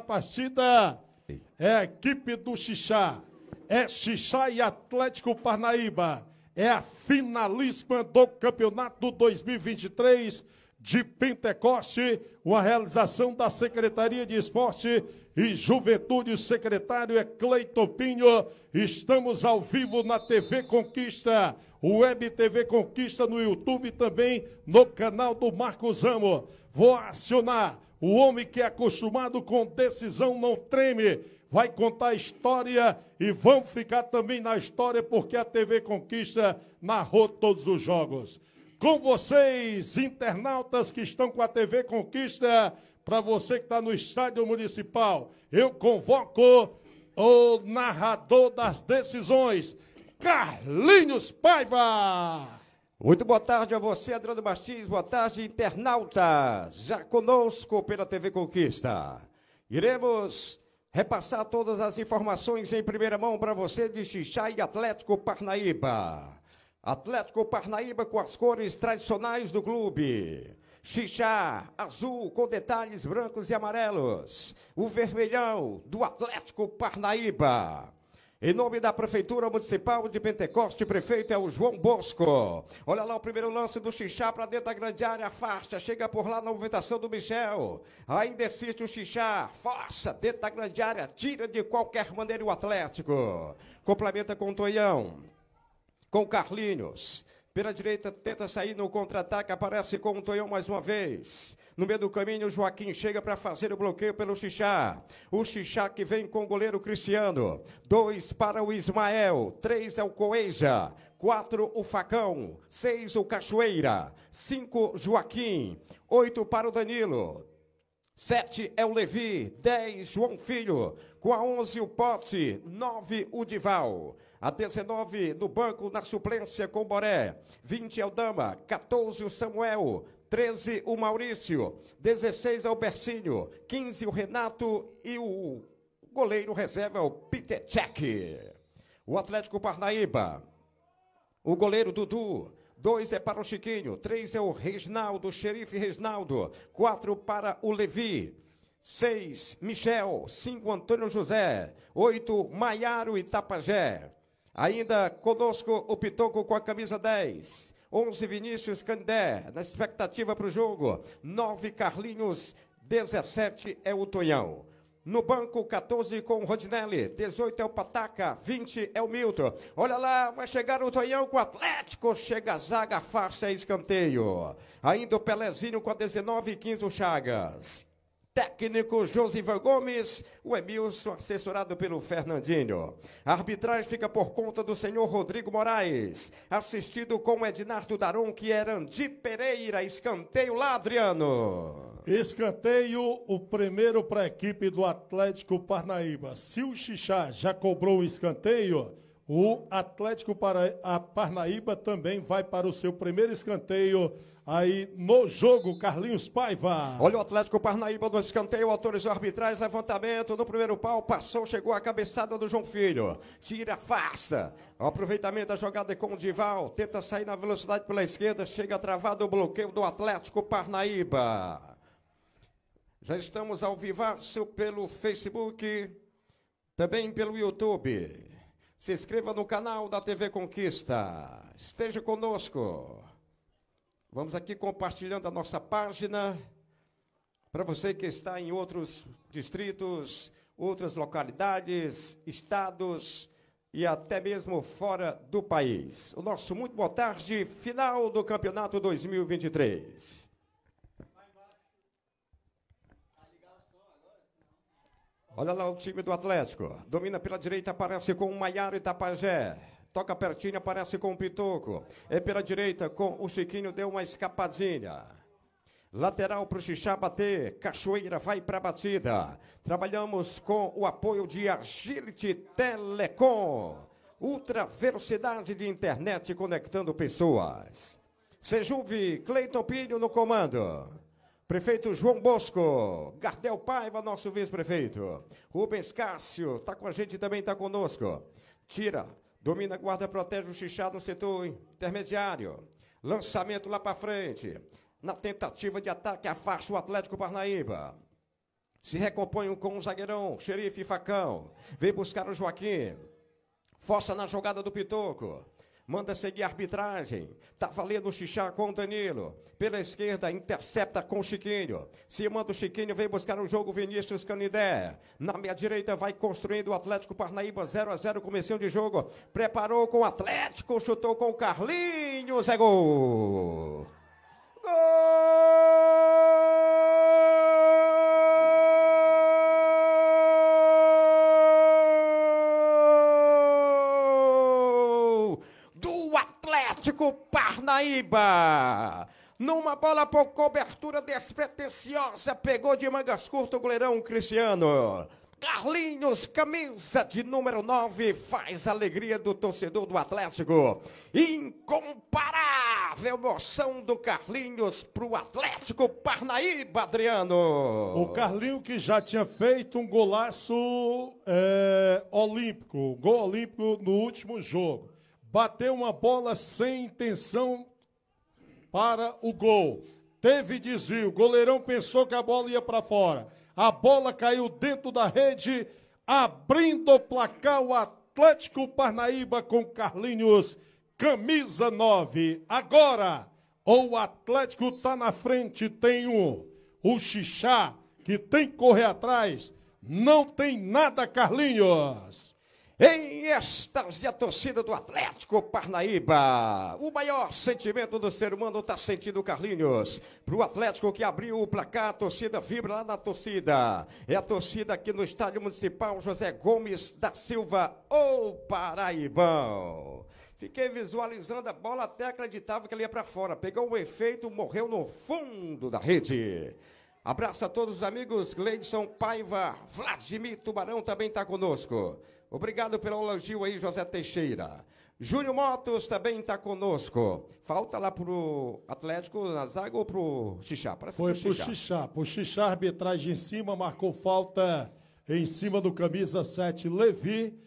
partida é a equipe do Xixá, é Xixá e Atlético Parnaíba, é a finalíssima do campeonato 2023 de Pentecoste, uma realização da Secretaria de Esporte e Juventude, o secretário é Cleiton Pinho. Estamos ao vivo na TV Conquista, Web TV Conquista no YouTube também no canal do Marcos Amo Vou acionar o homem que é acostumado com decisão não treme, vai contar a história e vão ficar também na história, porque a TV Conquista narrou todos os jogos. Com vocês, internautas que estão com a TV Conquista, para você que está no estádio municipal, eu convoco o narrador das decisões, Carlinhos Paiva. Muito boa tarde a você, Adriano Martins. Boa tarde, internautas. Já conosco pela TV Conquista. Iremos repassar todas as informações em primeira mão para você de Xixá e Atlético Parnaíba. Atlético Parnaíba com as cores tradicionais do clube. Xixá, azul com detalhes brancos e amarelos. O vermelhão do Atlético Parnaíba. Em nome da Prefeitura Municipal de Pentecoste, prefeito é o João Bosco. Olha lá o primeiro lance do Xixá para dentro da grande área. Faixa, chega por lá na movimentação do Michel. Ainda existe o Xixá. Força dentro da grande área. Tira de qualquer maneira o Atlético. Complementa com o Tonhão. Com Carlinhos. Pela direita, tenta sair no contra-ataque. Aparece com o Tonhão mais uma vez. No meio do caminho, o Joaquim chega para fazer o bloqueio pelo Xixá. O Xixá que vem com o goleiro Cristiano. Dois para o Ismael. Três é o Coeja. Quatro, o Facão. Seis, o Cachoeira. Cinco, Joaquim. Oito para o Danilo. Sete é o Levi. Dez, João Filho. Com a onze, o Pote. Nove, o Dival. A 19 no banco, na suplência com o Boré. 20 é o Dama. 14 o Samuel. 13, o Maurício. 16 é o Bercinho. 15, o Renato. E o goleiro reserva é o Peter Cech. O Atlético Parnaíba. O goleiro Dudu. 2 é para o Chiquinho. 3 é o Reginaldo, xerife Reginaldo. 4 para o Levi. 6, Michel. 5, Antônio José. 8, Maiaro e Tapajé. Ainda conosco o Pitoco com a camisa 10. 11, Vinícius Candé, na expectativa para o jogo. 9, Carlinhos. 17 é o Tonhão. No banco, 14 com o Rodinelli, 18 é o Pataca, 20 é o Milton. Olha lá, vai chegar o Tonhão com o Atlético, chega a zaga, faixa, escanteio. Ainda o Pelezinho com a 19 e 15 o Chagas técnico Josivan Gomes, o Emilson assessorado pelo Fernandinho. A arbitragem fica por conta do senhor Rodrigo Moraes, assistido com Ednardo Daron, que era Andi Pereira, escanteio lá, Adriano. Escanteio, o primeiro para a equipe do Atlético Parnaíba. Se o Xixá já cobrou o escanteio, o Atlético para a Parnaíba também vai para o seu primeiro escanteio Aí no jogo, Carlinhos Paiva. Olha o Atlético Parnaíba no escanteio, autorizou arbitrais, levantamento no primeiro pau, passou, chegou a cabeçada do João Filho. Tira, faça O aproveitamento da jogada com o Dival, tenta sair na velocidade pela esquerda, chega travado o bloqueio do Atlético Parnaíba. Já estamos ao vivaço pelo Facebook, também pelo YouTube. Se inscreva no canal da TV Conquista. Esteja conosco. Vamos aqui compartilhando a nossa página. Para você que está em outros distritos, outras localidades, estados e até mesmo fora do país. O nosso muito boa tarde, final do campeonato 2023. Olha lá o time do Atlético. Domina pela direita, aparece com o Maiaro e Tapajé. Toca pertinho, aparece com o Pitoco. É pela direita com o Chiquinho, deu uma escapadinha. Lateral para o Xixá bater. Cachoeira vai para a batida. Trabalhamos com o apoio de Agility Telecom. Ultra velocidade de internet conectando pessoas. Sejuve, Cleiton Pinho no comando. Prefeito João Bosco, Gardel Paiva, nosso vice-prefeito. Rubens Cássio, está com a gente também, está conosco. Tira Domina, guarda, protege o Xixá no setor intermediário. Lançamento lá para frente. Na tentativa de ataque, afasta o Atlético Parnaíba. Se recompõe com o zagueirão, xerife e facão. Vem buscar o Joaquim. Força na jogada do Pitoco manda seguir a arbitragem. Tá valendo o Xixá com o Danilo. Pela esquerda, intercepta com o Chiquinho. Se manda o Chiquinho, vem buscar o jogo Vinícius Canidé. Na minha direita, vai construindo o Atlético Parnaíba 0 a 0 comecinho de jogo. Preparou com o Atlético, chutou com o Carlinhos. É gol! Gol! Atlético Parnaíba. Numa bola por cobertura despretensiosa, pegou de mangas curto o goleirão Cristiano. Carlinhos, camisa de número 9, faz a alegria do torcedor do Atlético. Incomparável emoção do Carlinhos para o Atlético Parnaíba, Adriano. O Carlinho que já tinha feito um golaço é, olímpico, gol olímpico no último jogo bateu uma bola sem intenção para o gol. Teve desvio, o goleirão pensou que a bola ia para fora. A bola caiu dentro da rede, abrindo o placar o Atlético Parnaíba com Carlinhos, camisa 9. Agora, o Atlético tá na frente, tem um. O Xixá, que tem que correr atrás, não tem nada, Carlinhos. Em êxtase, a torcida do Atlético Parnaíba. O maior sentimento do ser humano está sentindo Carlinhos. Para o Atlético que abriu o placar, a torcida vibra lá na torcida. É a torcida aqui no Estádio Municipal José Gomes da Silva, ou Paraibão. Fiquei visualizando a bola até acreditava que ele ia para fora. Pegou um efeito, morreu no fundo da rede. Abraço a todos os amigos. Gleidson Paiva, Vladimir Tubarão também está conosco. Obrigado pelo elogio aí, José Teixeira. Júlio Motos também está conosco. Falta lá pro Atlético na zaga ou pro Xixá? Parece Foi pro Xixá. pro Xixá. Xixá, arbitragem em cima, marcou falta em cima do camisa 7, Levi.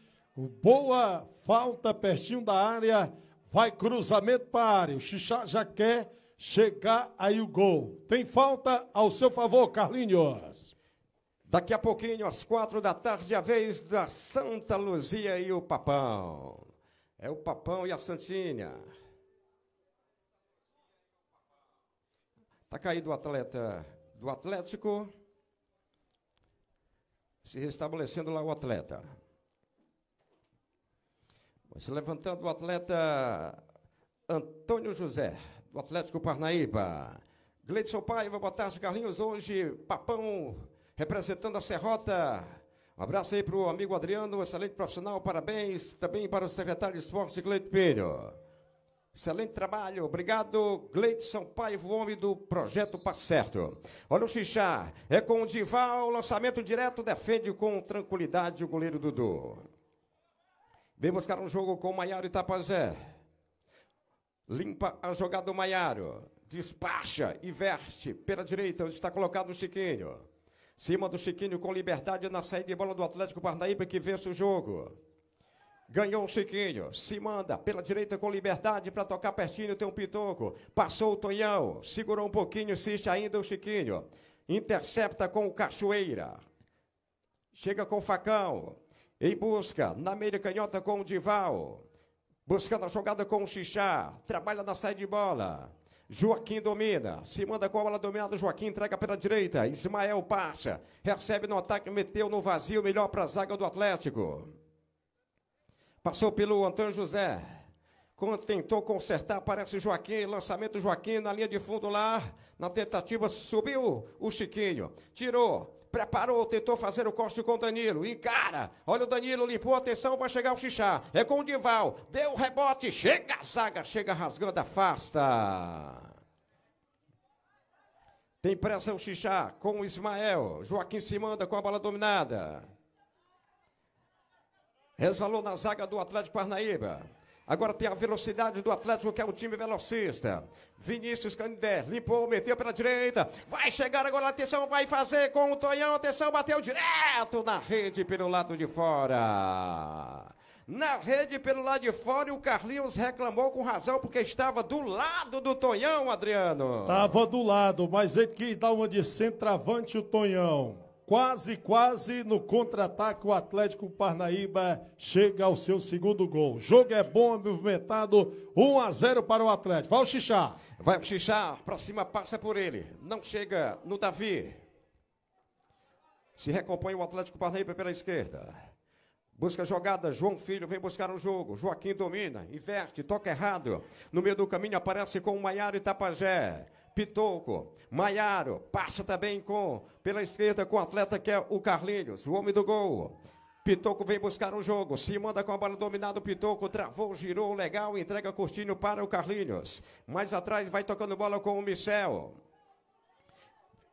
Boa falta pertinho da área. Vai cruzamento para a área. O Xixá já quer chegar aí o gol. Tem falta ao seu favor, Carlinhos. Daqui a pouquinho, às quatro da tarde, a vez da Santa Luzia e o Papão. É o Papão e a Santinha. Está caído o atleta do Atlético. Se restabelecendo lá o atleta. Vai se levantando o atleta Antônio José, do Atlético Parnaíba. Gleidson Paiva, boa tarde, Carlinhos. Hoje, Papão representando a Serrota. Um abraço aí para o amigo Adriano, excelente profissional, parabéns. Também para o secretário de esportes, Gleito Pinho. Excelente trabalho, obrigado, Gleito Sampaio, homem do Projeto Passo Certo. Olha o Xixá, é com o Dival, lançamento direto, defende com tranquilidade o goleiro Dudu. Vem buscar um jogo com o Maiaro Itapajé. Limpa a jogada do Maiaro. Despacha e veste pela direita, onde está colocado o Chiquinho. Cima do Chiquinho com liberdade na saída de bola do Atlético Parnaíba que vence o jogo. Ganhou o Chiquinho, se manda pela direita com liberdade para tocar pertinho, tem um pitoco. Passou o Tonhão, segurou um pouquinho, insiste ainda o Chiquinho. Intercepta com o Cachoeira. Chega com o Facão. Em busca, na meia canhota com o Dival. Buscando a jogada com o Xixá. Trabalha na saída de bola. Joaquim domina, se manda com a bola dominada, Joaquim entrega pela direita, Ismael passa, recebe no ataque, meteu no vazio, melhor para a zaga do Atlético. Passou pelo Antônio José, quando tentou consertar, aparece Joaquim, lançamento Joaquim na linha de fundo lá, na tentativa subiu o Chiquinho, tirou, preparou, tentou fazer o corte com o Danilo, encara, olha o Danilo, limpou a atenção, vai chegar o Xixá, é com o Dival, deu o rebote, chega a zaga, chega rasgando, afasta. Tem pressa o Xixá com o Ismael, Joaquim se manda com a bola dominada. Resvalou na zaga do Atlético Parnaíba. Agora tem a velocidade do Atlético, que é um time velocista. Vinícius Candé limpou, meteu pela direita. Vai chegar agora, atenção, vai fazer com o Tonhão. Atenção, bateu direto na rede pelo lado de fora. Na rede pelo lado de fora e o Carlinhos reclamou com razão porque estava do lado do Tonhão, Adriano. Estava do lado, mas ele é que dá uma de centroavante o Tonhão. Quase, quase no contra-ataque, o Atlético Parnaíba chega ao seu segundo gol. O jogo é bom, é movimentado. 1 a 0 para o Atlético. Vai o Xixá. Vai o Xixá, para cima, passa por ele. Não chega no Davi. Se recompõe o Atlético Parnaíba pela esquerda. Busca jogada, João Filho vem buscar o jogo. Joaquim domina, inverte, toca errado. No meio do caminho aparece com o Maiara e Tapajé. Pitoco, Maiaro, passa também com pela esquerda com o atleta que é o Carlinhos, o homem do gol. Pitoco vem buscar o jogo, se manda com a bola dominada, o Pitoco travou, girou, legal, entrega curtinho para o Carlinhos. Mais atrás vai tocando bola com o Michel.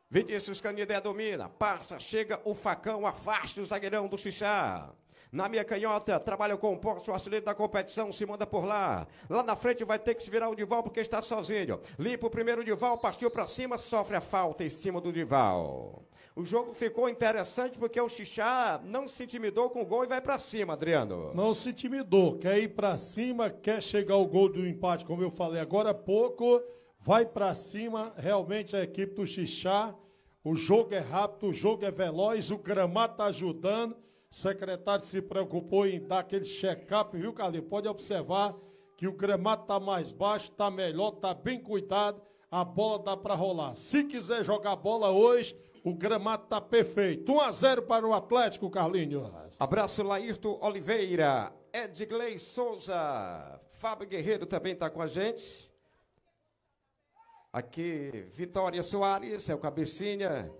Vinícius Canidé domina, passa, chega o facão, afasta o zagueirão do Xixá. Na minha canhota, trabalha com o Porto, o artilheiro da competição, se manda por lá. Lá na frente vai ter que se virar o Dival porque está sozinho. Limpa o primeiro Dival, partiu para cima, sofre a falta em cima do Dival. O jogo ficou interessante porque o Xixá não se intimidou com o gol e vai para cima, Adriano. Não se intimidou, quer ir para cima, quer chegar ao gol do empate, como eu falei agora há pouco. Vai para cima, realmente a equipe do Xixá. O jogo é rápido, o jogo é veloz, o gramado tá ajudando. O secretário se preocupou em dar aquele check-up, viu, Carlinhos? Pode observar que o gramado está mais baixo, está melhor, está bem cuidado, a bola dá para rolar. Se quiser jogar bola hoje, o gramado está perfeito. 1 a 0 para o Atlético, Carlinhos. Abraço, Laírto Oliveira, Edgley Souza, Fábio Guerreiro também está com a gente. Aqui, Vitória Soares, é o Cabecinha.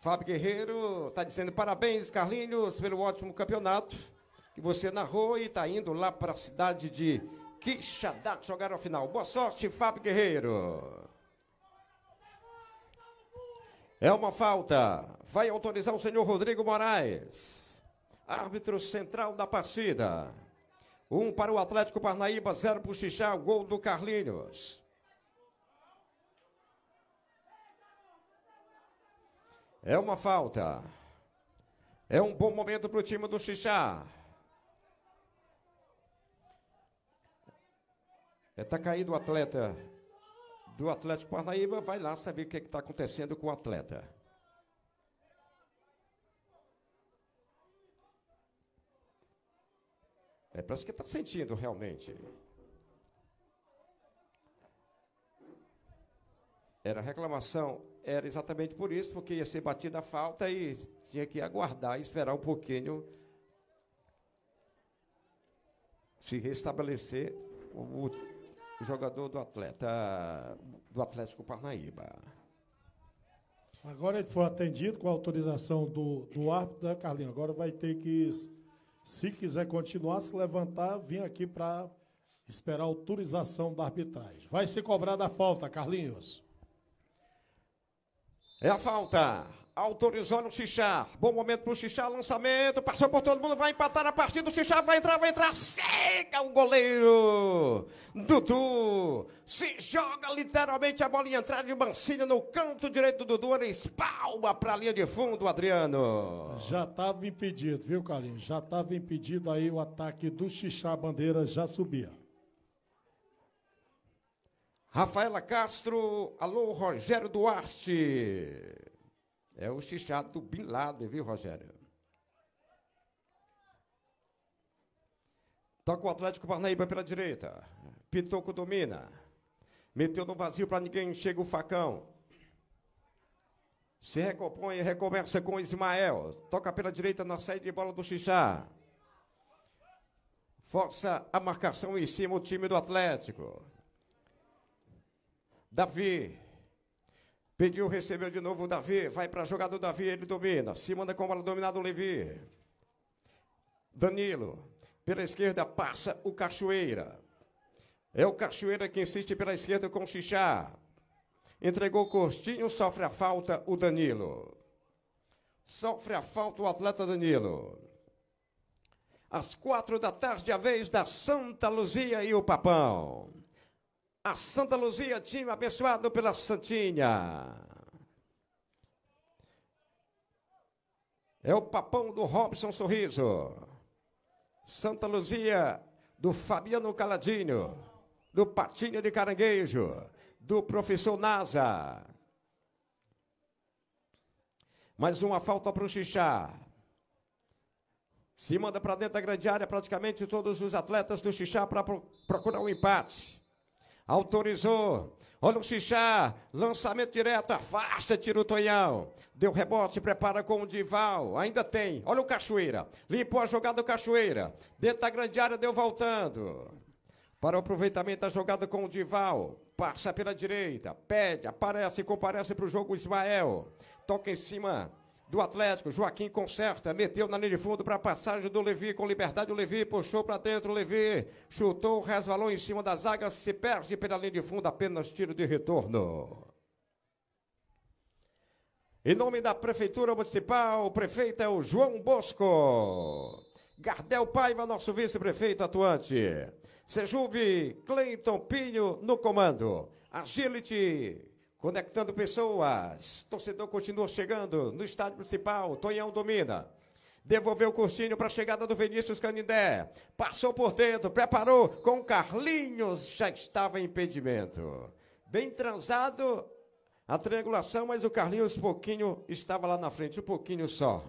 Fábio Guerreiro está dizendo parabéns, Carlinhos, pelo ótimo campeonato que você narrou e está indo lá para a cidade de Quixadá jogar a final. Boa sorte, Fábio Guerreiro. É uma falta. Vai autorizar o senhor Rodrigo Moraes, árbitro central da partida. Um para o Atlético Parnaíba, zero para o Xixá, gol do Carlinhos. É uma falta. É um bom momento para o time do Xixá. Está é, tá caído o atleta do Atlético Parnaíba. Vai lá saber o que é está acontecendo com o atleta. É, parece que está sentindo realmente. Era reclamação era exatamente por isso, porque ia ser batida a falta e tinha que aguardar e esperar um pouquinho se restabelecer o jogador do atleta do Atlético Parnaíba. Agora ele foi atendido com a autorização do, do árbitro, né, Carlinhos? Agora vai ter que, se quiser continuar, se levantar, vir aqui para esperar a autorização da arbitragem. Vai ser cobrada a falta, Carlinhos. É a falta. Autorizou no Xixá. Bom momento pro Xixá. Lançamento. Passou por todo mundo. Vai empatar a partida. O Xixá vai entrar, vai entrar. Chega o goleiro. Dudu. Se joga literalmente a bola entrada de Mancini no canto direito do Dudu. Ele espalma pra linha de fundo, Adriano. Já tava impedido, viu, Carlinhos? Já tava impedido aí o ataque do Xixá. A bandeira já subia. Rafaela Castro, alô, Rogério Duarte. É o xixado do Bin Laden, viu, Rogério? Toca o Atlético Parnaíba pela direita. Pitoco domina. Meteu no vazio para ninguém, chega o facão. Se recompõe e recomeça com Ismael. Toca pela direita na saída de bola do Xixá. Força a marcação em cima o time do Atlético. Davi. Pediu, recebeu de novo o Davi. Vai para jogador. Davi, ele domina. Se manda com a bola dominada o Levi. Danilo. Pela esquerda passa o Cachoeira. É o Cachoeira que insiste pela esquerda com o Xixá. Entregou curtinho, sofre a falta o Danilo. Sofre a falta o atleta Danilo. Às quatro da tarde, a vez da Santa Luzia e o Papão a Santa Luzia, time abençoado pela Santinha. É o papão do Robson Sorriso. Santa Luzia, do Fabiano Caladinho, do Patinho de Caranguejo, do professor Nasa. Mais uma falta para o Xixá. Se manda para dentro da grande área praticamente todos os atletas do Xixá para procurar o um empate autorizou. Olha o Xixá, lançamento direto, afasta, tira o Tonhão. Deu rebote, prepara com o Dival, ainda tem. Olha o Cachoeira, limpou a jogada do Cachoeira. Dentro da grande área, deu voltando. Para o aproveitamento da jogada com o Dival. Passa pela direita, pede, aparece, comparece para o jogo Ismael. Toca em cima do Atlético. Joaquim conserta, meteu na linha de fundo para a passagem do Levi, com liberdade o Levi, puxou para dentro o Levi, chutou, resvalou em cima da zaga, se perde pela linha de fundo, apenas tiro de retorno. Em nome da Prefeitura Municipal, o prefeito é o João Bosco. Gardel Paiva, nosso vice-prefeito atuante. Sejuve, Cleiton Pinho no comando. Agility, Conectando pessoas. Torcedor continua chegando no estádio principal. Tonhão domina. Devolveu o cursinho para a chegada do Vinícius Canindé. Passou por dentro, preparou com Carlinhos. Já estava em impedimento. Bem transado a triangulação, mas o Carlinhos pouquinho estava lá na frente, um pouquinho só.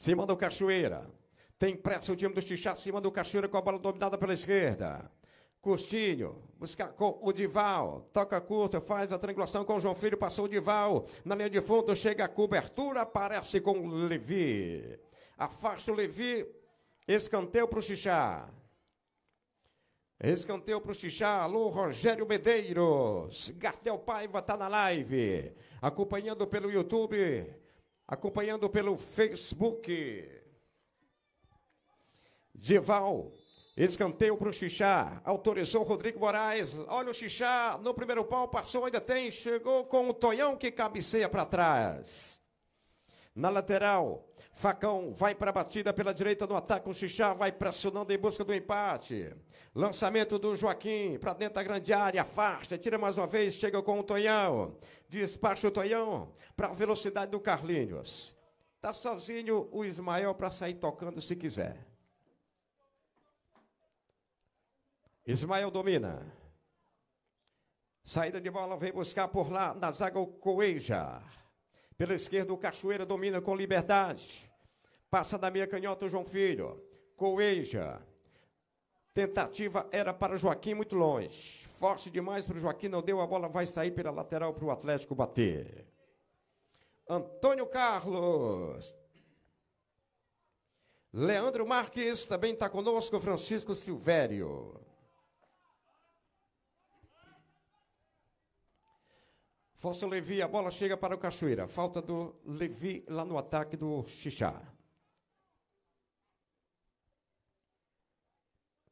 Cima do Cachoeira. Tem pressa o time do Tixá, cima do Cachoeira com a bola dominada pela esquerda. Custinho busca com o Dival, toca curto, faz a triangulação com o João Filho, passou o Dival, na linha de fundo, chega a cobertura, aparece com o Levi. Afasta o Levi, escanteio para o Xixá. Escanteio para o Xixá, alô Rogério Medeiros, Gardel Paiva está na live, acompanhando pelo YouTube, acompanhando pelo Facebook. Dival, Escanteio para o Xixá. Autorizou Rodrigo Moraes. Olha o Xixá no primeiro pau. Passou, ainda tem. Chegou com o Tonhão que cabeceia para trás. Na lateral, Facão vai para a batida pela direita no ataque. O Xixá vai pressionando em busca do empate. Lançamento do Joaquim para dentro da grande área. Afasta, tira mais uma vez. Chega com o Tonhão. Despacha o Tonhão para a velocidade do Carlinhos. Tá sozinho o Ismael para sair tocando se quiser. Ismael domina. Saída de bola, vem buscar por lá, na zaga o Coeja. Pela esquerda o Cachoeira domina com liberdade. Passa da meia canhota o João Filho. Coeja. Tentativa era para Joaquim muito longe. Forte demais para o Joaquim, não deu a bola, vai sair pela lateral para o Atlético bater. Antônio Carlos. Leandro Marques também está conosco, Francisco Silvério. Força Levi, a bola chega para o Cachoeira. Falta do Levi lá no ataque do Xixá.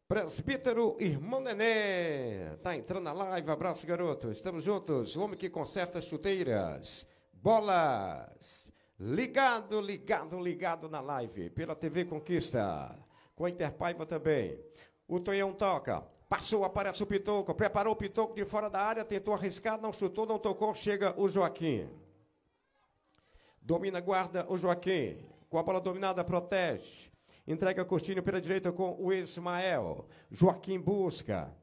Presbítero Irmão Nenê, tá entrando na live, abraço garoto, estamos juntos, o homem que conserta chuteiras, bolas, ligado, ligado, ligado na live, pela TV Conquista, com a Interpaiva também. O Tonhão toca, Passou, aparece o Pitoco, preparou o Pitoco de fora da área, tentou arriscar, não chutou, não tocou, chega o Joaquim. Domina, guarda o Joaquim. Com a bola dominada, protege. Entrega Coutinho pela direita com o Ismael. Joaquim busca.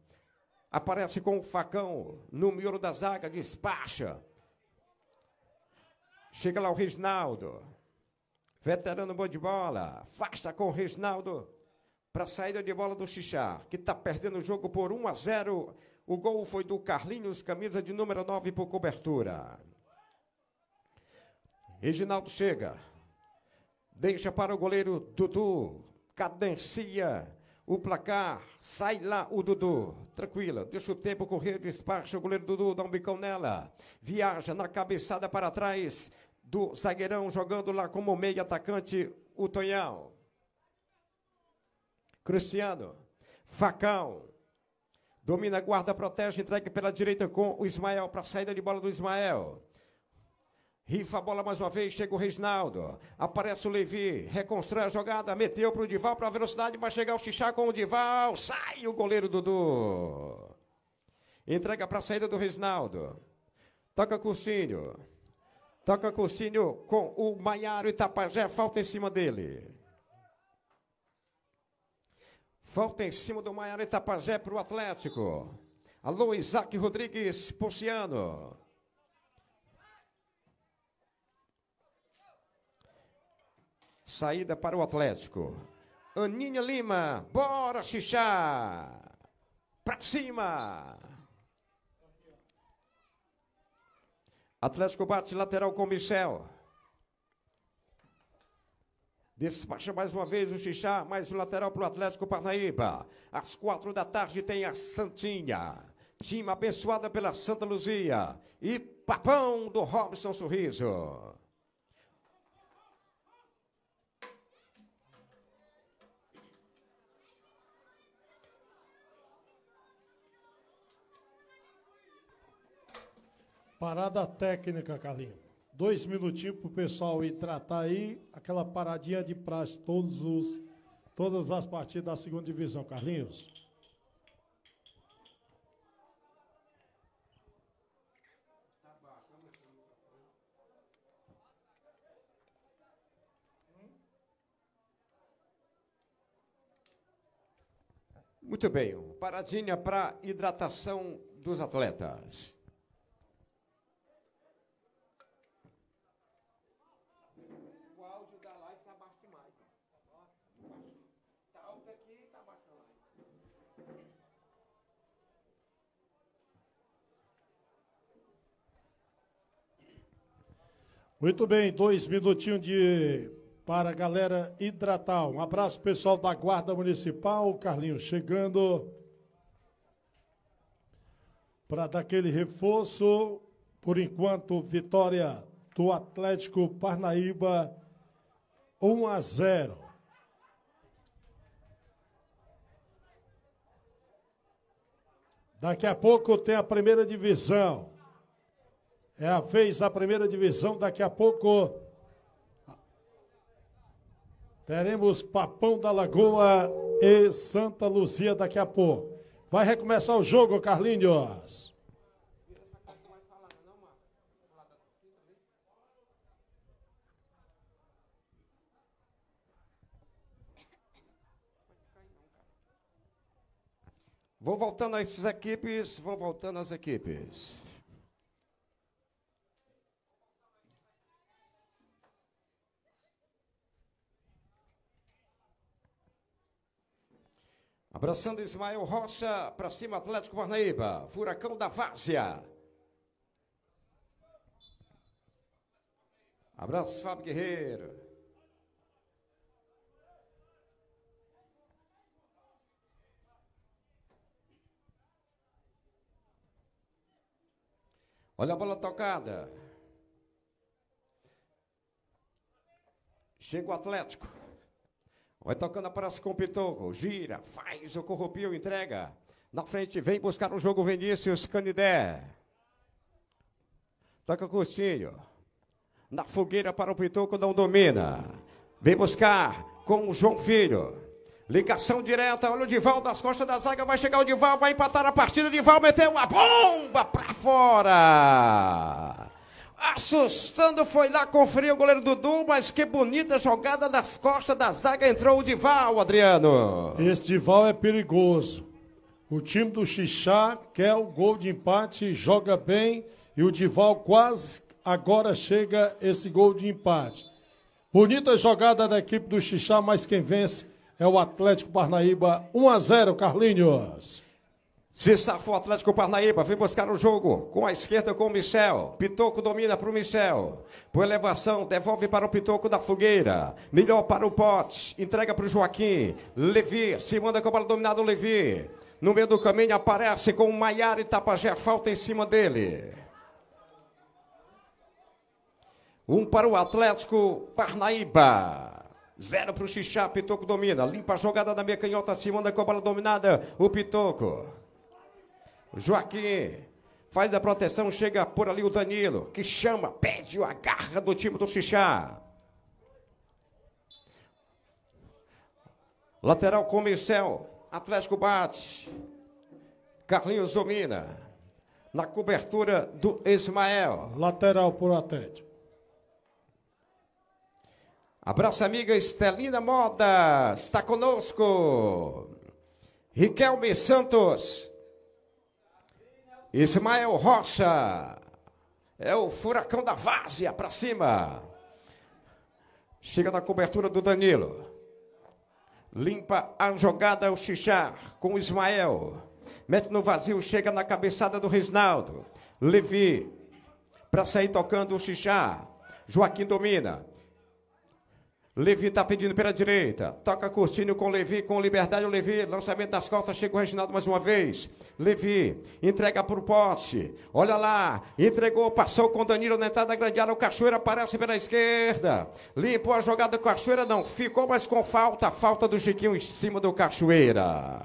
Aparece com o facão no miolo da zaga, despacha. Chega lá o Reginaldo. Veterano bom de bola. Afasta com o Reginaldo para a saída de bola do Xixá, que está perdendo o jogo por 1 a 0. O gol foi do Carlinhos, camisa de número 9 por cobertura. Reginaldo chega. Deixa para o goleiro Dudu. Cadencia o placar. Sai lá o Dudu. Tranquila, deixa o tempo correr, despacha o goleiro Dudu, dá um bicão nela. Viaja na cabeçada para trás do zagueirão, jogando lá como meio atacante o Tonhão. Cristiano, Facão. Domina, guarda, protege, entrega pela direita com o Ismael para a saída de bola do Ismael. Rifa a bola mais uma vez, chega o Reginaldo. Aparece o Levi, reconstrói a jogada, meteu para o Dival para a velocidade, vai chegar o Xixá com o Dival. Sai o goleiro Dudu. Entrega para a saída do Reginaldo. Toca Cursinho. Toca Cursinho com o Maiaro Itapajé, falta em cima dele. Falta em cima do Maiara Itapajé para o Atlético. Alô, Isaac Rodrigues Porciano. Saída para o Atlético. Aninha Lima, bora xixá! para cima! Atlético bate lateral com Michel. Despacha mais uma vez o Xixá, mais o lateral para o Atlético Parnaíba. Às quatro da tarde tem a Santinha. Time abençoada pela Santa Luzia. E papão do Robson Sorriso. Parada técnica, Carlinhos dois minutinhos para o pessoal ir tratar aí aquela paradinha de praxe todos os, todas as partidas da segunda divisão, Carlinhos. Muito bem, paradinha para hidratação dos atletas. Muito bem, dois minutinhos de para a galera hidratar. Um abraço pessoal da Guarda Municipal, Carlinhos chegando para dar aquele reforço. Por enquanto, vitória do Atlético Parnaíba 1 a 0. Daqui a pouco tem a primeira divisão. É a fez a primeira divisão. Daqui a pouco teremos Papão da Lagoa e Santa Luzia daqui a pouco. Vai recomeçar o jogo, Carlinhos. Vão voltando as equipes, vão voltando as equipes. Abraçando Ismael Rocha, para cima Atlético Parnaíba, Furacão da Várzea. Abraço Fábio Guerreiro. Olha a bola tocada. Chega o Atlético. Vai tocando a próxima com o Pitoco. Gira, faz o corrupio, entrega. Na frente, vem buscar o jogo Vinícius Canidé. Toca o curtinho. Na fogueira para o Pitoco, não domina. Vem buscar com o João Filho. Ligação direta, olha o Dival das costas da zaga, vai chegar o Dival, vai empatar a partida, o Dival meteu uma bomba para fora assustando, foi lá conferir o goleiro Dudu, mas que bonita jogada nas costas da zaga, entrou o Dival, Adriano. Esse Dival é perigoso. O time do Xixá quer o gol de empate, joga bem e o Dival quase agora chega esse gol de empate. Bonita jogada da equipe do Xixá, mas quem vence é o Atlético Parnaíba 1 a 0, Carlinhos. Se safou Atlético Parnaíba, vem buscar o jogo. Com a esquerda com o Michel. Pitoco domina para o Michel. Por elevação, devolve para o Pitoco da fogueira. Melhor para o Pote. Entrega para o Joaquim. Levi, se manda com a bola dominada o Levi. No meio do caminho aparece com o Maiara e Tapajé. Falta em cima dele. Um para o Atlético Parnaíba. Zero para o Xixá, Pitoco domina. Limpa a jogada da minha canhota, se manda com a bola dominada. O Pitoco. Joaquim faz a proteção, chega por ali o Danilo, que chama, pede a garra do time do Xixá. Lateral com Michel, Atlético bate. Carlinhos domina. Na cobertura do Ismael. Lateral por Atlético. Abraço, amiga Estelina Moda. Está conosco. Riquelme Santos. Ismael Rocha. É o furacão da várzea para cima. Chega na cobertura do Danilo. Limpa a jogada o Xixar com o Ismael. Mete no vazio, chega na cabeçada do Risnaldo. Levi. Para sair tocando o Xixar. Joaquim domina. Levi tá pedindo pela direita. Toca Curtinho com Levi, com liberdade o Levi. Lançamento das costas, chega o Reginaldo mais uma vez. Levi, entrega pro pote. Olha lá, entregou, passou com Danilo na entrada da grande área. O Cachoeira aparece pela esquerda. Limpou a jogada do Cachoeira, não ficou, mas com falta. Falta do Chiquinho em cima do Cachoeira.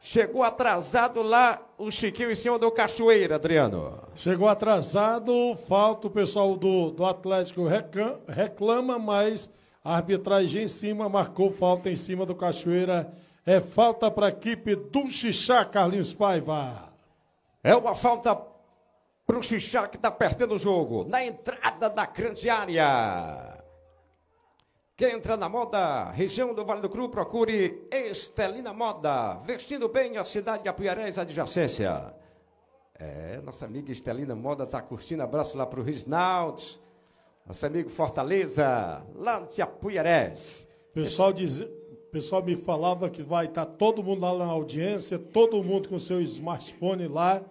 Chegou atrasado lá o Chiquinho em cima do Cachoeira, Adriano. Chegou atrasado, falta o pessoal do, do Atlético reclama, mas arbitragem em cima, marcou falta em cima do Cachoeira. É falta para a equipe do Xixá, Carlinhos Paiva. É uma falta para o Xixá que está perdendo o jogo. Na entrada da grande área. Quem entra na moda, região do Vale do Cru, procure Estelina Moda, vestindo bem a cidade de Apuiarés, adjacência. É, nossa amiga Estelina Moda está curtindo. Abraço lá para o Reginaldo. Nosso amigo Fortaleza, lá no Tiapuiarés. Pessoal diz, pessoal me falava que vai estar tá todo mundo lá na audiência, todo mundo com seu smartphone lá,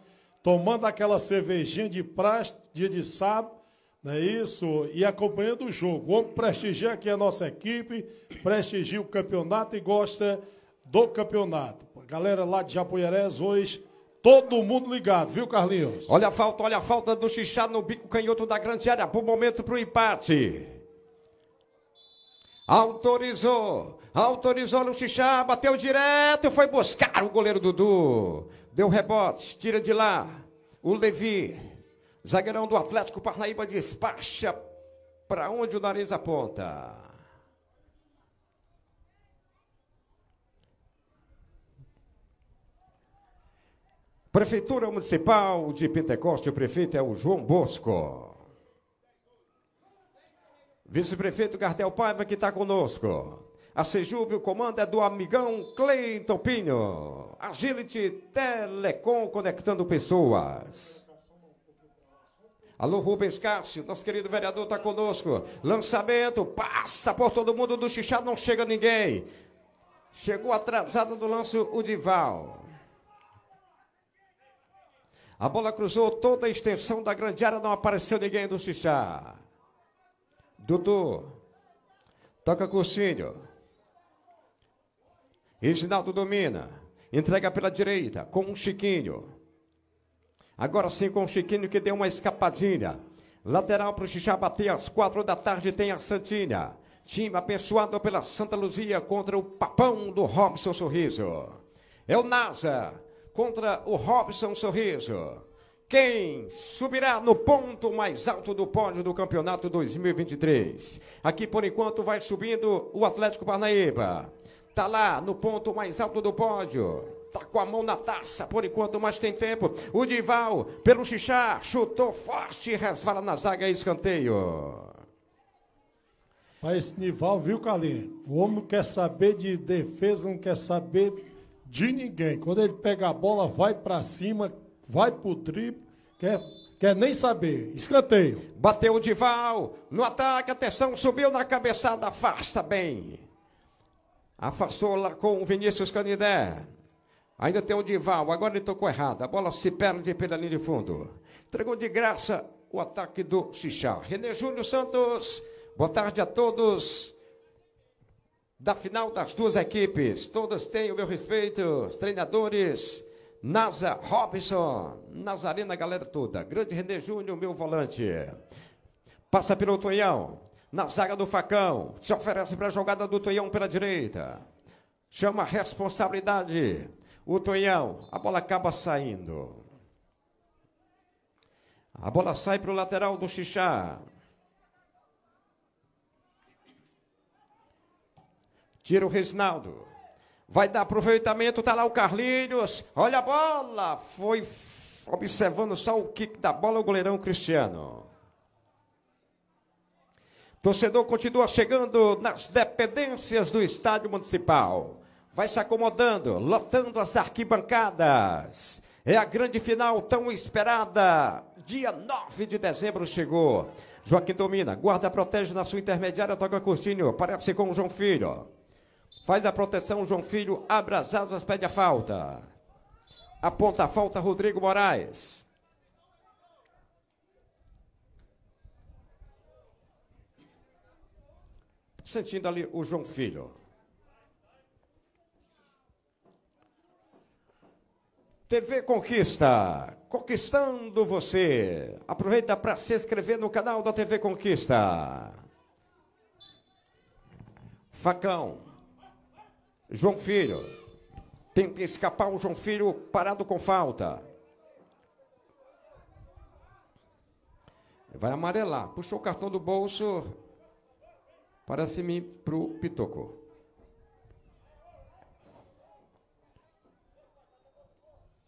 tomando aquela cervejinha de praxe, dia de sábado, não é isso? E acompanhando o jogo. Vamos prestigiar aqui a nossa equipe, prestigiar o campeonato e gosta do campeonato. Galera lá de Japuiarés hoje Todo mundo ligado, viu, Carlinhos? Olha a falta, olha a falta do Xixá no bico canhoto da grande área. Por momento para o empate. Autorizou, autorizou no Xixá, bateu direto, foi buscar o goleiro Dudu. Deu rebote, tira de lá. O Levi, zagueirão do Atlético Parnaíba, despacha para onde o nariz aponta. Prefeitura Municipal de Pentecoste, o prefeito é o João Bosco. Vice-prefeito Gardel Paiva, que está conosco. A Sejub, o comando é do amigão Cleiton Pinho. Agility Telecom, conectando pessoas. Alô, Rubens Cássio, nosso querido vereador está conosco. Lançamento, passa por todo mundo do Xixá, não chega ninguém. Chegou atrasado no lance o Dival. A bola cruzou toda a extensão da grande área, não apareceu ninguém do Xixá. Dudu. Toca cursinho. Reginaldo domina. Entrega pela direita com um Chiquinho. Agora sim com o Chiquinho que deu uma escapadinha. Lateral para o Xixá bater às quatro da tarde tem a Santinha. Time abençoado pela Santa Luzia contra o papão do Robson Sorriso. É o NASA contra o Robson Sorriso. Quem subirá no ponto mais alto do pódio do campeonato 2023? Aqui por enquanto vai subindo o Atlético Parnaíba. Tá lá no ponto mais alto do pódio. Tá com a mão na taça por enquanto, mas tem tempo. O Dival, pelo xixá, chutou forte, resvala na zaga e é escanteio. Mas esse Nival, viu, Carlinhos? O homem quer saber de defesa, não quer saber de ninguém. Quando ele pega a bola, vai para cima, vai pro triplo, quer Quer nem saber. Escanteio. Bateu o Dival. No ataque, atenção, subiu na cabeçada. Afasta bem. Afastou lá com o Vinícius Canidé. Ainda tem o Dival. Agora ele tocou errado. A bola se perde pela linha de fundo. Entregou de graça o ataque do Xixá. René Júnior Santos. Boa tarde a todos da final das duas equipes. Todas têm o meu respeito. Os treinadores, Nasa Robson, Nazarena, galera toda. Grande René Júnior, meu volante. Passa pelo Tonhão, na zaga do Facão. Se oferece para a jogada do Tonhão pela direita. Chama a responsabilidade. O Tonhão, a bola acaba saindo. A bola sai para o lateral do Xixá. Tira o Reginaldo. Vai dar aproveitamento, tá lá o Carlinhos. Olha a bola! Foi observando só o kick da bola, o goleirão Cristiano. Torcedor continua chegando nas dependências do estádio municipal. Vai se acomodando, lotando as arquibancadas. É a grande final tão esperada. Dia 9 de dezembro chegou. Joaquim domina, guarda protege na sua intermediária, toca Curtinho, parece com o João Filho. Faz a proteção, João Filho. Abre as asas, pede a falta. Aponta a falta, Rodrigo Moraes. Sentindo ali o João Filho. TV Conquista, conquistando você. Aproveita para se inscrever no canal da TV Conquista. Facão, João Filho. Tenta escapar o João Filho, parado com falta. Vai amarelar. Puxou o cartão do bolso. Parece-me pro Pitoco.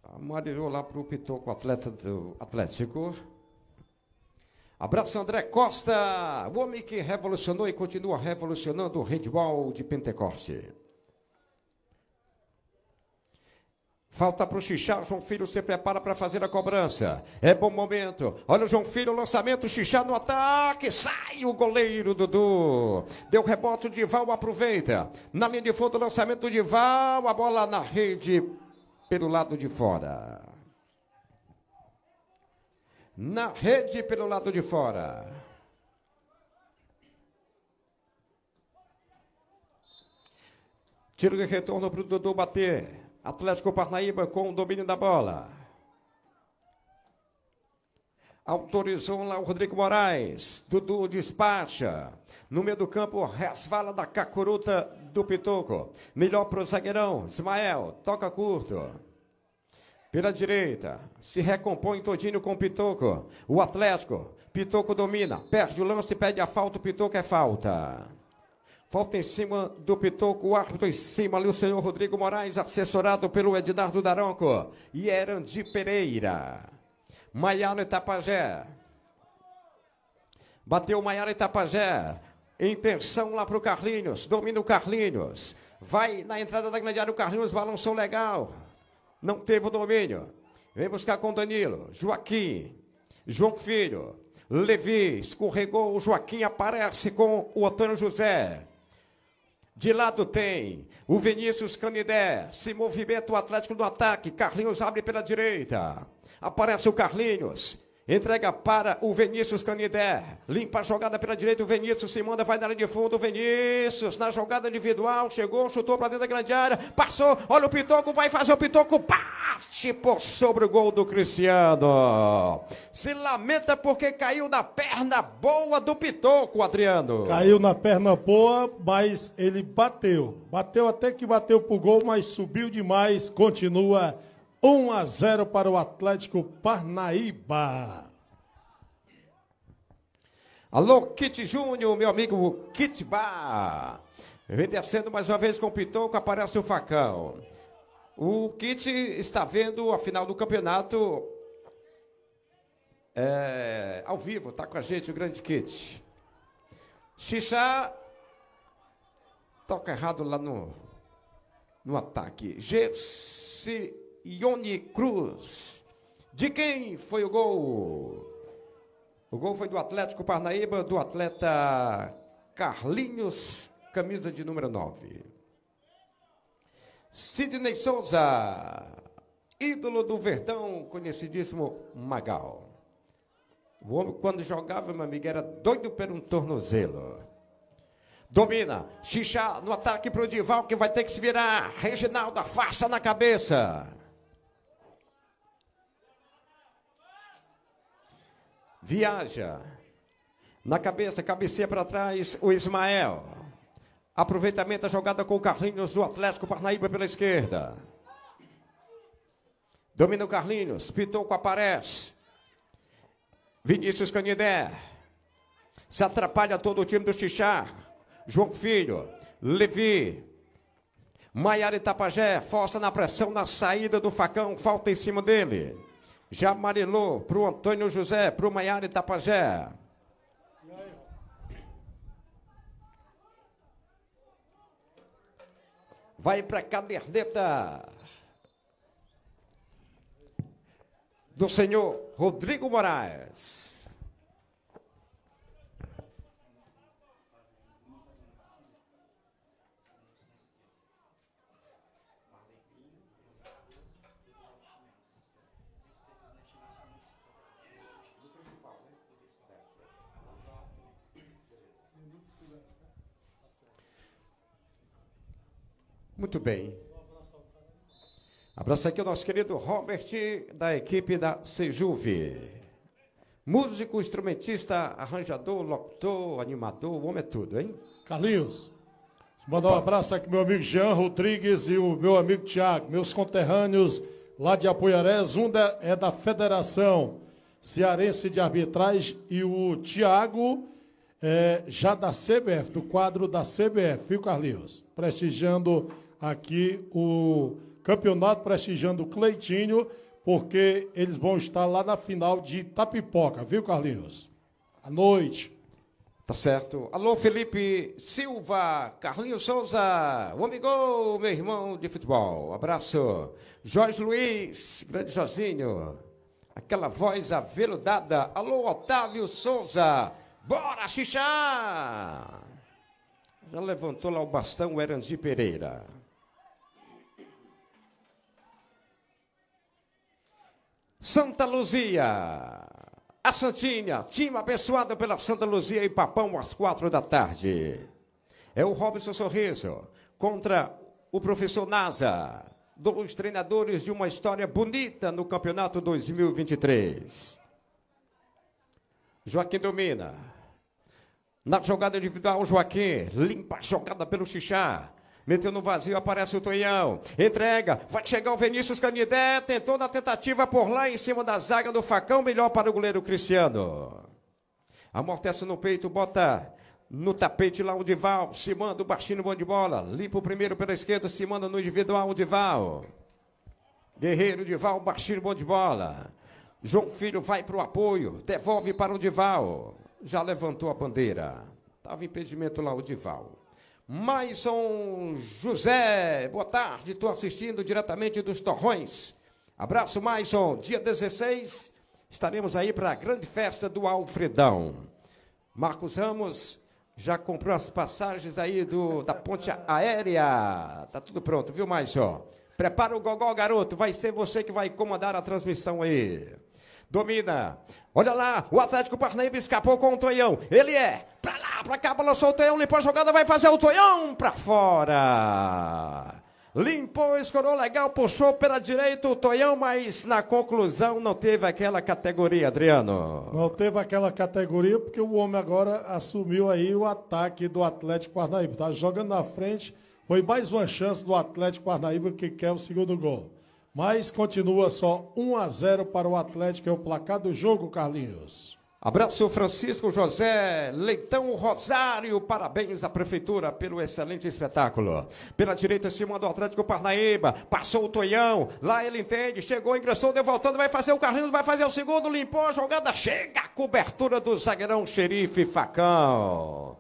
Amarelou lá pro Pitoco, atleta do Atlético. Abraço André Costa, o homem que revolucionou e continua revolucionando o handball de Pentecoste. Falta para o Xixá, João Filho se prepara para fazer a cobrança. É bom momento. Olha o João Filho, lançamento, Xixá no ataque. Sai o goleiro Dudu. Deu rebote, o Dival aproveita. Na linha de fundo, lançamento do Dival. A bola na rede pelo lado de fora. Na rede pelo lado de fora. Tiro de retorno para o Dudu bater. Atlético Parnaíba com o domínio da bola. Autorizou lá o Rodrigo Moraes. Dudu despacha. No meio do campo, resvala da cacuruta do Pitoco. Melhor para o zagueirão. Ismael, toca curto. Pela direita, se recompõe todinho com o Pitoco. O Atlético, Pitoco domina, perde o lance, pede a falta, o Pitoco é falta. Falta em cima do Pitoco, o árbitro em cima ali, o senhor Rodrigo Moraes, assessorado pelo Ednardo Daronco e Erandi Pereira. Maiara Itapajé. Bateu Maiara Itapajé. Intenção lá para o Carlinhos. Domina o Carlinhos. Vai na entrada da grande área o Carlinhos, balançou legal. Não teve o domínio. Vem buscar com Danilo. Joaquim. João Filho. Levi. Escorregou. O Joaquim aparece com o Otano José. De lado tem o Vinícius Canidé. Se movimenta o Atlético no ataque. Carlinhos abre pela direita. Aparece o Carlinhos. Entrega para o Vinícius Canidé. Limpa a jogada pela direita. O Vinícius se manda, vai na área de fundo. O Vinícius na jogada individual. Chegou, chutou para dentro da grande área. Passou. Olha o Pitoco, vai fazer o Pitoco. Bate por sobre o gol do Cristiano. Se lamenta porque caiu na perna boa do Pitoco, Adriano. Caiu na perna boa, mas ele bateu. Bateu até que bateu pro gol, mas subiu demais. Continua 1 a 0 para o Atlético Parnaíba. Alô, Kit Júnior, meu amigo Kit Bar. Vem descendo mais uma vez com o Pitoco, aparece o facão. O Kit está vendo a final do campeonato é, ao vivo, está com a gente o grande Kit. Xixá toca errado lá no, no ataque. Gessi Ione Cruz. De quem foi o gol? O gol foi do Atlético Parnaíba, do atleta Carlinhos, camisa de número 9. Sidney Souza, ídolo do Verdão, conhecidíssimo Magal. O homem, quando jogava, meu amigo, era doido por um tornozelo. Domina, Xixá no ataque para o Dival, que vai ter que se virar. Reginaldo afasta na cabeça. Viaja. Na cabeça, cabeceia para trás o Ismael. Aproveitamento da jogada com o Carlinhos do Atlético Parnaíba pela esquerda. Domina o Carlinhos. pitou com a aparece. Vinícius Canidé. Se atrapalha todo o time do Xixar. João Filho. Levi. Maiara Tapajé Força na pressão na saída do facão. Falta em cima dele amarelou para o Antônio José, para o Maiara Itapajé. Vai para a caderneta do senhor Rodrigo Moraes. Muito bem. Abraço aqui o nosso querido Robert, da equipe da Sejuve. Músico, instrumentista, arranjador, locutor, animador, o homem é tudo, hein? Carlinhos, mandar um abraço aqui meu amigo Jean Rodrigues e o meu amigo Tiago, meus conterrâneos lá de Apoiarés, um da, é da Federação Cearense de Arbitragem e o Tiago é, já da CBF, do quadro da CBF, viu, Carlinhos? Prestigiando aqui o campeonato prestigiando o Cleitinho, porque eles vão estar lá na final de Tapipoca, viu, Carlinhos? À noite. Tá certo. Alô, Felipe Silva, Carlinhos Souza, o amigo, meu irmão de futebol. Abraço. Jorge Luiz, grande Josinho. Aquela voz aveludada. Alô, Otávio Souza. Bora, xixá! Já levantou lá o bastão o Pereira. Santa Luzia. A Santinha, time abençoado pela Santa Luzia e Papão às quatro da tarde. É o Robson Sorriso contra o professor Nasa. Dois treinadores de uma história bonita no campeonato 2023. Joaquim domina. Na jogada individual, Joaquim limpa a jogada pelo Xixá. Meteu no vazio, aparece o Tonhão. Entrega, vai chegar o Vinícius Canidé. Tentou na tentativa por lá em cima da zaga do facão. Melhor para o goleiro Cristiano. Amortece no peito, bota no tapete lá o Dival. Se manda o baixinho, bom de bola. Limpa o primeiro pela esquerda, se manda no individual o Dival. Guerreiro, Dival, baixinho, bom de bola. João Filho vai para o apoio, devolve para o Dival. Já levantou a bandeira. Estava impedimento lá o Dival. Maison José, boa tarde, estou assistindo diretamente dos Torrões. Abraço, Maison. Dia 16, estaremos aí para a grande festa do Alfredão. Marcos Ramos já comprou as passagens aí do, da ponte aérea. Tá tudo pronto, viu, Maison? Prepara o gogó, garoto. Vai ser você que vai comandar a transmissão aí. Domina. Olha lá, o Atlético Parnaíba escapou com o Tonhão. Ele é pra lá, pra cá, balançou o Tonhão, limpou a jogada, vai fazer o Tonhão pra fora. Limpou, escorou legal, puxou pela direita o Tonhão, mas na conclusão não teve aquela categoria, Adriano. Não teve aquela categoria porque o homem agora assumiu aí o ataque do Atlético Paranaíba. Tá jogando na frente, foi mais uma chance do Atlético Paranaíba que quer o segundo gol mas continua só 1 a 0 para o Atlético, é o placar do jogo, Carlinhos. Abraço Francisco José Leitão Rosário, parabéns à prefeitura pelo excelente espetáculo. Pela direita em cima do Atlético Parnaíba, passou o Toião, lá ele entende, chegou, ingressou, deu voltando, vai fazer o Carlinhos, vai fazer o segundo, limpou a jogada, chega a cobertura do zagueirão xerife Facão.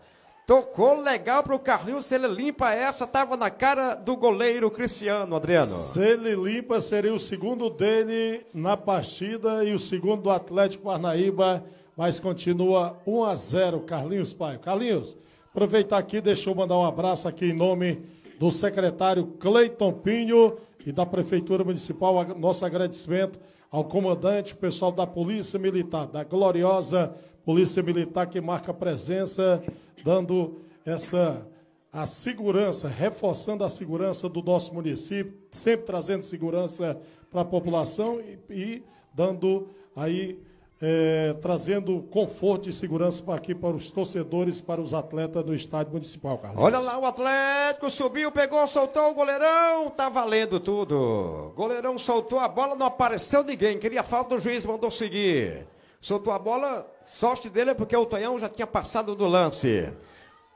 Tocou legal pro Carlinhos, se ele limpa essa, tava na cara do goleiro Cristiano, Adriano. Se ele limpa, seria o segundo dele na partida e o segundo do Atlético Parnaíba, mas continua 1 a 0 Carlinhos pai Carlinhos, aproveitar aqui, deixa eu mandar um abraço aqui em nome do secretário Cleiton Pinho e da Prefeitura Municipal, nosso agradecimento ao comandante, pessoal da Polícia Militar, da gloriosa Polícia Militar que marca presença dando essa a segurança, reforçando a segurança do nosso município, sempre trazendo segurança para a população e, e dando aí é, trazendo conforto e segurança para aqui para os torcedores, para os atletas do estádio municipal, Carlos. Olha lá, o Atlético subiu, pegou, soltou o goleirão, tá valendo tudo. Goleirão soltou a bola, não apareceu ninguém, queria falta, o juiz mandou seguir. Soltou a bola, Sorte dele é porque o Tonhão já tinha passado do lance.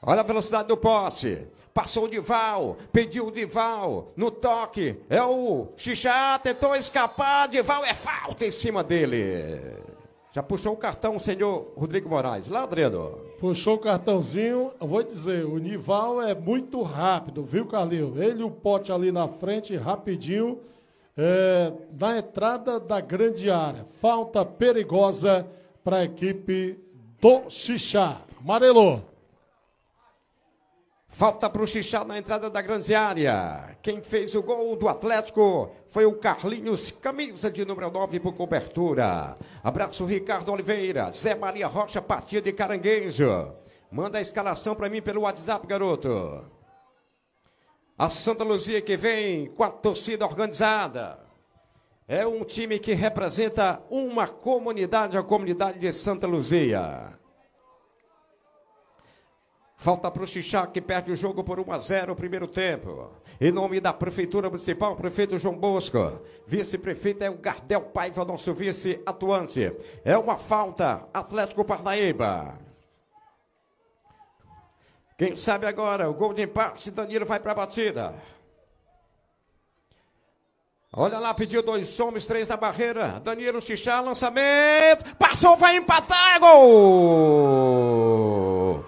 Olha a velocidade do posse. Passou o Dival, pediu o Dival no toque. É o Xixá, tentou escapar. Dival é falta em cima dele. Já puxou o cartão o senhor Rodrigo Moraes. Ladredo. Puxou o cartãozinho. Eu vou dizer, o Nival é muito rápido, viu, Carlinho? Ele o pote ali na frente, rapidinho, é, na entrada da grande área. Falta perigosa para a equipe do Xixá. Amarelo. Falta para o Xixá na entrada da grande área. Quem fez o gol do Atlético foi o Carlinhos, camisa de número 9 por cobertura. Abraço Ricardo Oliveira, Zé Maria Rocha, partida de Caranguejo. Manda a escalação para mim pelo WhatsApp, garoto. A Santa Luzia que vem com a torcida organizada. É um time que representa uma comunidade, a comunidade de Santa Luzia. Falta para o Xixá, que perde o jogo por 1 a 0 no primeiro tempo. Em nome da Prefeitura Municipal, o prefeito João Bosco. Vice-prefeito é o Gardel Paiva, nosso vice-atuante. É uma falta, Atlético Parnaíba. Quem sabe agora, o gol de empate, Danilo vai para a batida. Olha lá, pediu dois homens, três na barreira. Danilo Xixá, lançamento. Passou, vai empatar. É gol!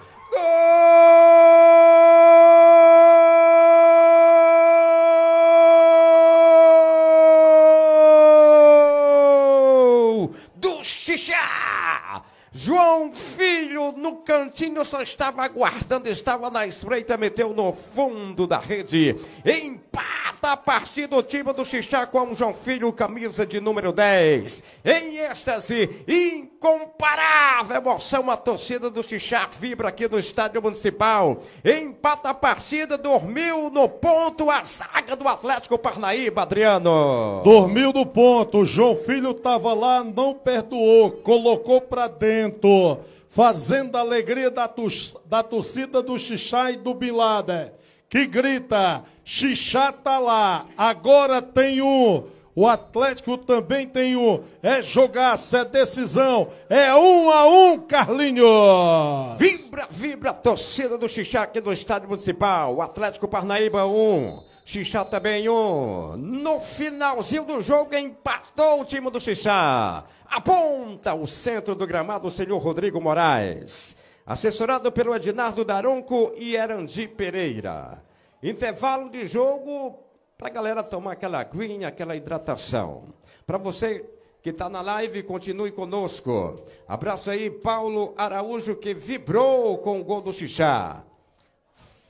Gol! Do Xixá! João Filho no cantinho só estava aguardando, estava na espreita, meteu no fundo da rede. Empata a partida do time do Xixá com o João Filho, camisa de número 10. Em êxtase, incomparável emoção, a torcida do Xixá vibra aqui no estádio municipal. Empata a partida, dormiu no ponto a zaga do Atlético Parnaíba, Adriano. Dormiu no ponto, João Filho estava lá, não perdoou, colocou para dentro fazendo a alegria da, da torcida do Xixá e do Bilada, que grita: Xixá tá lá, agora tem um. O Atlético também tem um. É jogaço, é decisão. É um a um, Carlinhos. Vibra, vibra, torcida do Xixá aqui do Estádio Municipal. O Atlético Parnaíba um. Xixá também um. No finalzinho do jogo empatou o time do Xixá aponta o centro do gramado o senhor Rodrigo Moraes, assessorado pelo Ednardo Daronco e Erandi Pereira. Intervalo de jogo para a galera tomar aquela aguinha, aquela hidratação. Para você que está na live, continue conosco. Abraço aí, Paulo Araújo, que vibrou com o gol do Xixá.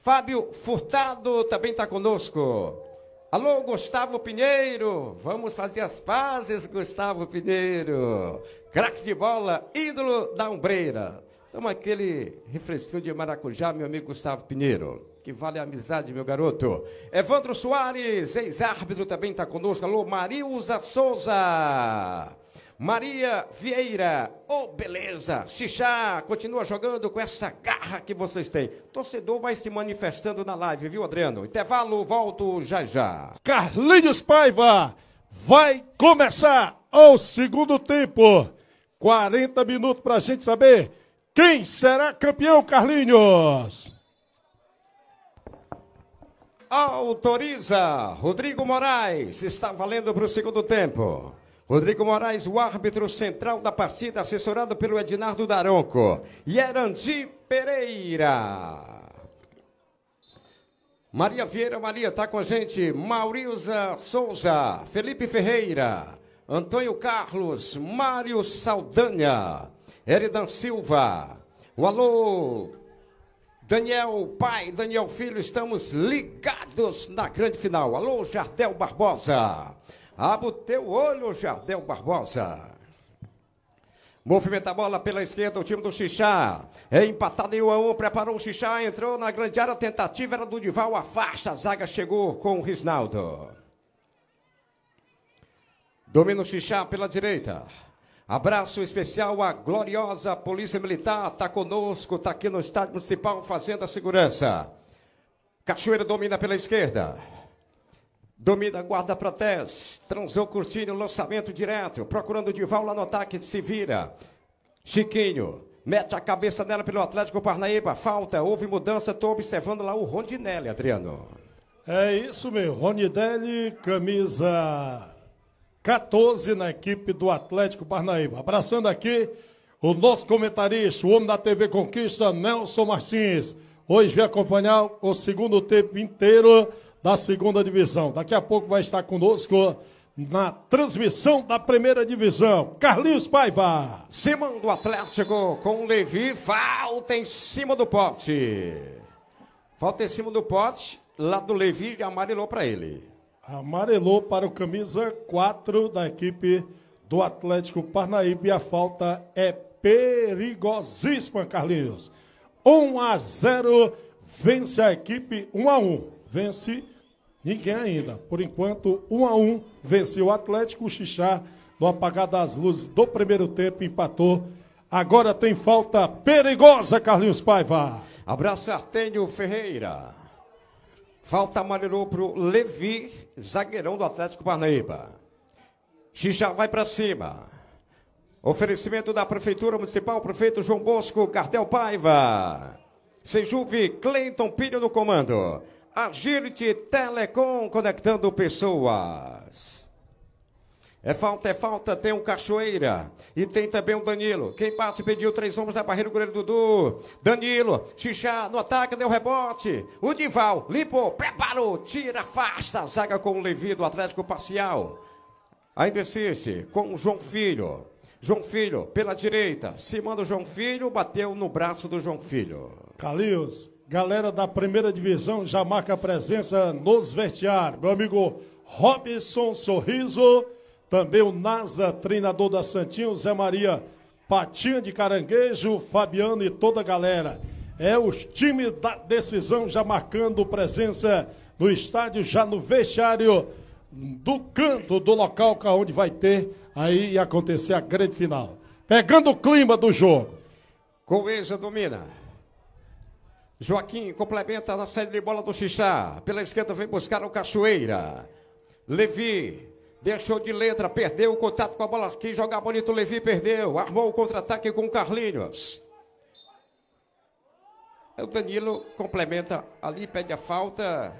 Fábio Furtado também está conosco. Alô, Gustavo Pinheiro! Vamos fazer as pazes, Gustavo Pinheiro! Craque de bola, ídolo da Umbreira. Toma aquele refrescinho de maracujá, meu amigo Gustavo Pinheiro. Que vale a amizade, meu garoto. Evandro Soares, ex-árbitro, também está conosco. Alô, Marilza Souza. Maria Vieira, oh beleza, Xixá, continua jogando com essa garra que vocês têm. Torcedor vai se manifestando na live, viu, Adriano? Intervalo, volto já já. Carlinhos Paiva, vai começar o segundo tempo. 40 minutos pra gente saber quem será campeão, Carlinhos. Autoriza Rodrigo Moraes, está valendo para o segundo tempo. Rodrigo Moraes, o árbitro central da partida, assessorado pelo Ednardo Daronco. E Erandi Pereira. Maria Vieira, Maria, tá com a gente. Maurilza Souza, Felipe Ferreira, Antônio Carlos, Mário Saldanha, Eridan Silva. O alô Daniel Pai, Daniel Filho, estamos ligados na grande final. Alô, Jardel Barbosa. Abre o teu olho, Jardel Barbosa. Movimenta a bola pela esquerda, o time do Xixá. É empatado em 1 a 1, preparou o Xixá, entrou na grande área, tentativa era do Dival, afasta, a zaga chegou com o Risnaldo. Domina o Xixá pela direita. Abraço especial à gloriosa Polícia Militar, está conosco, está aqui no estádio municipal fazendo a segurança. Cachoeira domina pela esquerda. Domina, guarda, protege. Transou curtindo, lançamento direto. Procurando o Dival lá no ataque, se vira. Chiquinho. Mete a cabeça nela pelo Atlético Parnaíba. Falta, houve mudança. Estou observando lá o Rondinelli, Adriano. É isso meu, Rondinelli, camisa 14 na equipe do Atlético Parnaíba. Abraçando aqui o nosso comentarista, o homem da TV Conquista, Nelson Martins. Hoje vem acompanhar o segundo tempo inteiro da segunda divisão. Daqui a pouco vai estar conosco na transmissão da primeira divisão. Carlinhos Paiva. Simão do Atlético com o Levi. Falta em cima do pote. Falta em cima do pote. Lá do Levi amarelou para ele. Amarelou para o camisa 4 da equipe do Atlético Parnaíba. E a falta é perigosíssima, Carlinhos. 1 a 0. Vence a equipe 1 a 1. Vence Ninguém ainda. Por enquanto, 1 um a 1 um, venceu o Atlético. O Xixá, no apagar das luzes do primeiro tempo, empatou. Agora tem falta perigosa, Carlinhos Paiva. Abraço, Artênio Ferreira. Falta amarelou pro Levi, zagueirão do Atlético Parnaíba. Xixá vai para cima. Oferecimento da Prefeitura Municipal, prefeito João Bosco, Cartel Paiva. Sejuve, Cleiton Pinho no comando. Agility Telecom conectando pessoas. É falta, é falta, tem um Cachoeira e tem também o um Danilo. Quem parte pediu três homens da barreira, o goleiro Dudu. Danilo, Xixá, no ataque, deu rebote. O Dival, limpou, preparou, tira, afasta. Zaga com o Levi do Atlético Parcial. Ainda insiste com o João Filho. João Filho, pela direita, se manda o João Filho, bateu no braço do João Filho. Calios, galera da primeira divisão já marca presença nos vestiários. Meu amigo Robson Sorriso, também o NASA, treinador da Santinho, Zé Maria Patinha de Caranguejo, Fabiano e toda a galera. É o time da decisão já marcando presença no estádio, já no vestiário do canto do local é onde vai ter aí acontecer a grande final. Pegando o clima do jogo. Coelho domina. Joaquim complementa na saída de bola do Xixá. Pela esquerda vem buscar o Cachoeira. Levi deixou de letra, perdeu o contato com a bola. Quem Joga bonito, Levi perdeu. Armou o contra-ataque com o Carlinhos. O Danilo complementa ali, pede a falta.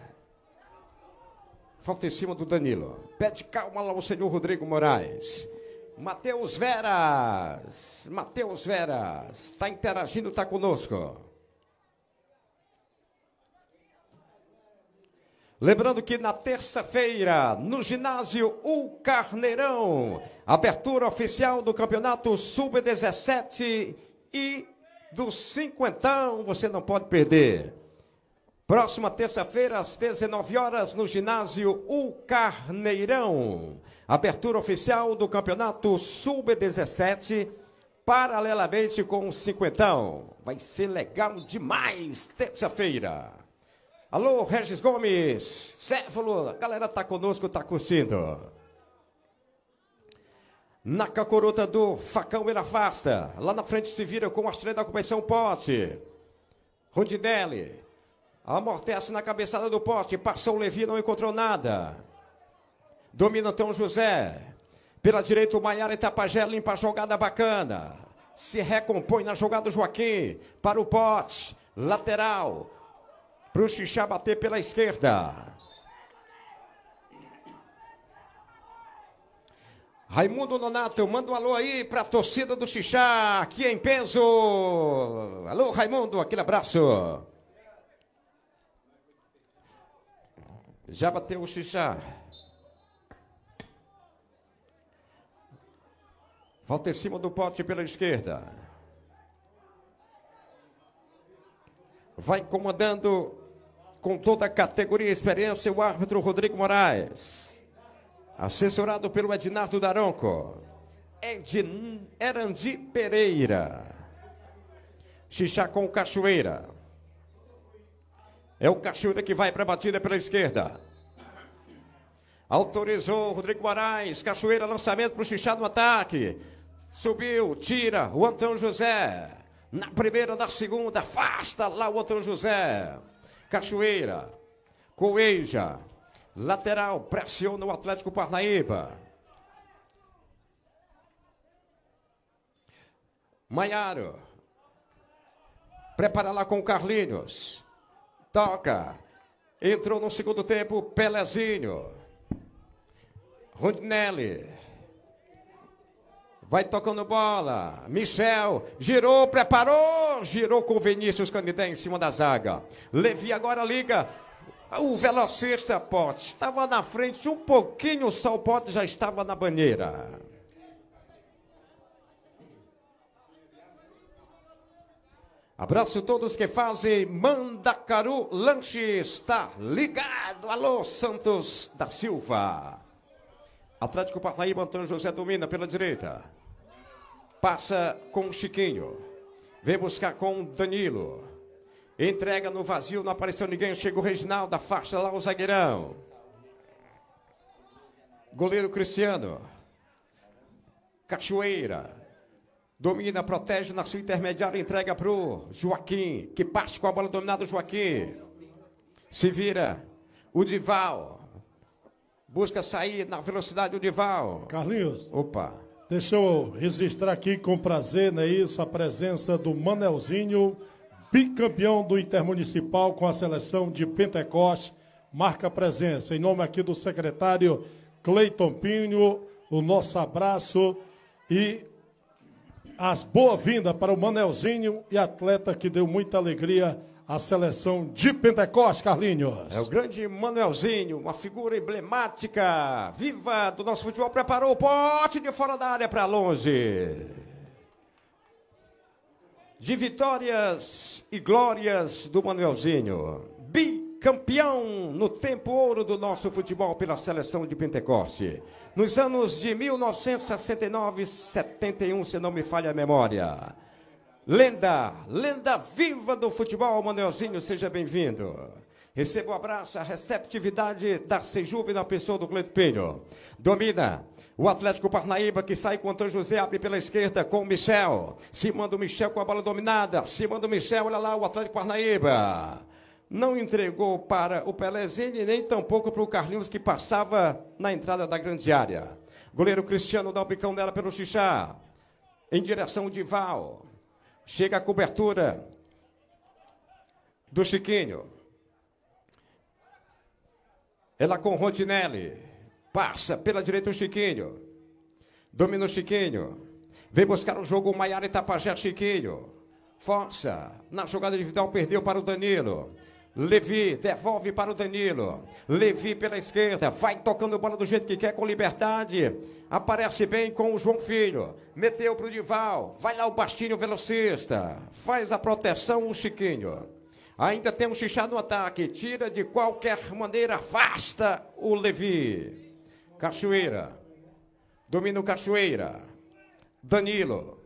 Falta em cima do Danilo. Pede calma lá o senhor Rodrigo Moraes. Matheus Veras. Matheus Veras. Está interagindo, está conosco. Lembrando que na terça-feira, no ginásio O Carneirão, abertura oficial do Campeonato Sub-17 e do Cinquentão, você não pode perder. Próxima terça-feira, às 19 horas, no ginásio O Carneirão. Abertura oficial do Campeonato Sub-17, paralelamente com o Cinquentão. Vai ser legal demais terça-feira. Alô, Regis Gomes, Céfalo, galera tá conosco, tá curtindo. Na cacorota do facão ele afasta. Lá na frente se vira com a estrela da competição Pote. Rondinelli. Amortece na cabeçada do poste. Passou o Levi, não encontrou nada. Domina então José. Pela direita o Maiara Itapajé limpa a jogada bacana. Se recompõe na jogada do Joaquim. Para o Pote. Lateral para o Xixá bater pela esquerda. Raimundo Nonato, manda um alô aí para a torcida do Xixá, aqui em peso. Alô, Raimundo, aquele abraço. Já bateu o Xixá. Volta em cima do pote pela esquerda. Vai comandando com toda a categoria e experiência, o árbitro Rodrigo Moraes. Assessorado pelo Ednardo Daronco. Pereira Erandi Pereira. o Cachoeira. É o Cachoeira que vai para a batida pela esquerda. Autorizou Rodrigo Moraes. Cachoeira, lançamento para o Xixá no ataque. Subiu, tira o Antão José. Na primeira, da segunda, afasta lá o Antão José. Cachoeira, Coeja, lateral, pressiona o Atlético Parnaíba. Maiaro, prepara lá com o Carlinhos, toca, entrou no segundo tempo, Pelezinho, Rondinelli, Vai tocando bola. Michel girou, preparou, girou com Vinícius Canidé em cima da zaga. Levi agora liga. O velocista Pote estava na frente um pouquinho, só o Pote já estava na banheira. Abraço a todos que fazem Mandacaru Lanche está ligado. Alô Santos da Silva. Atlético Parnaíba, Antônio José domina pela direita. Passa com o Chiquinho. Vem buscar com o Danilo. Entrega no vazio, não apareceu ninguém. Chega o Reginaldo, afasta lá o zagueirão. Goleiro Cristiano. Cachoeira. Domina, protege na sua intermediária, entrega para o Joaquim, que parte com a bola dominada o Joaquim. Se vira. O Dival. Busca sair na velocidade o Dival. Carlinhos. Opa. Deixa eu registrar aqui com prazer, né, isso, a presença do Manelzinho, bicampeão do Intermunicipal com a seleção de Pentecoste, marca presença. Em nome aqui do secretário Cleiton Pinho, o nosso abraço e as boas-vindas para o Manelzinho e atleta que deu muita alegria a seleção de Pentecostes, Carlinhos. É o grande Manuelzinho, uma figura emblemática, viva do nosso futebol, preparou o pote de fora da área para longe. De vitórias e glórias do Manuelzinho. Bicampeão no tempo ouro do nosso futebol pela seleção de Pentecoste. Nos anos de 1969 71, se não me falha a memória. Lenda, lenda viva do futebol, Manuelzinho, seja bem-vindo. Receba o um abraço, a receptividade da Sejuve na pessoa do Cleito Pinho. Domina o Atlético Parnaíba que sai com o Antônio José, abre pela esquerda com o Michel. Se manda o Michel com a bola dominada, se manda o Michel, olha lá o Atlético Parnaíba. Não entregou para o Pelezini, nem tampouco para o Carlinhos que passava na entrada da grande área. Goleiro Cristiano dá o bicão dela pelo Xixá, em direção ao Dival. Chega a cobertura do Chiquinho. Ela com Rodinelli. Passa pela direita o Chiquinho. Domina o Chiquinho. Vem buscar o jogo Maiara e Tapajé Chiquinho. Força. Na jogada individual perdeu para o Danilo. Levi, devolve para o Danilo. Levi pela esquerda, vai tocando bola do jeito que quer, com liberdade. Aparece bem com o João Filho. Meteu para o Dival. Vai lá o Bastinho velocista. Faz a proteção o Chiquinho. Ainda tem um Xixá no ataque. Tira de qualquer maneira, afasta o Levi. Cachoeira. Domina o Cachoeira. Danilo.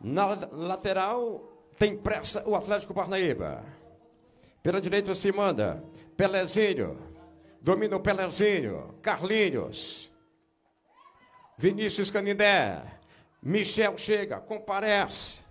Na lateral, tem pressa o Atlético Parnaíba. Pela direita se manda Pelezinho. Domina o Pelezinho. Carlinhos. Vinícius Canindé. Michel chega, comparece.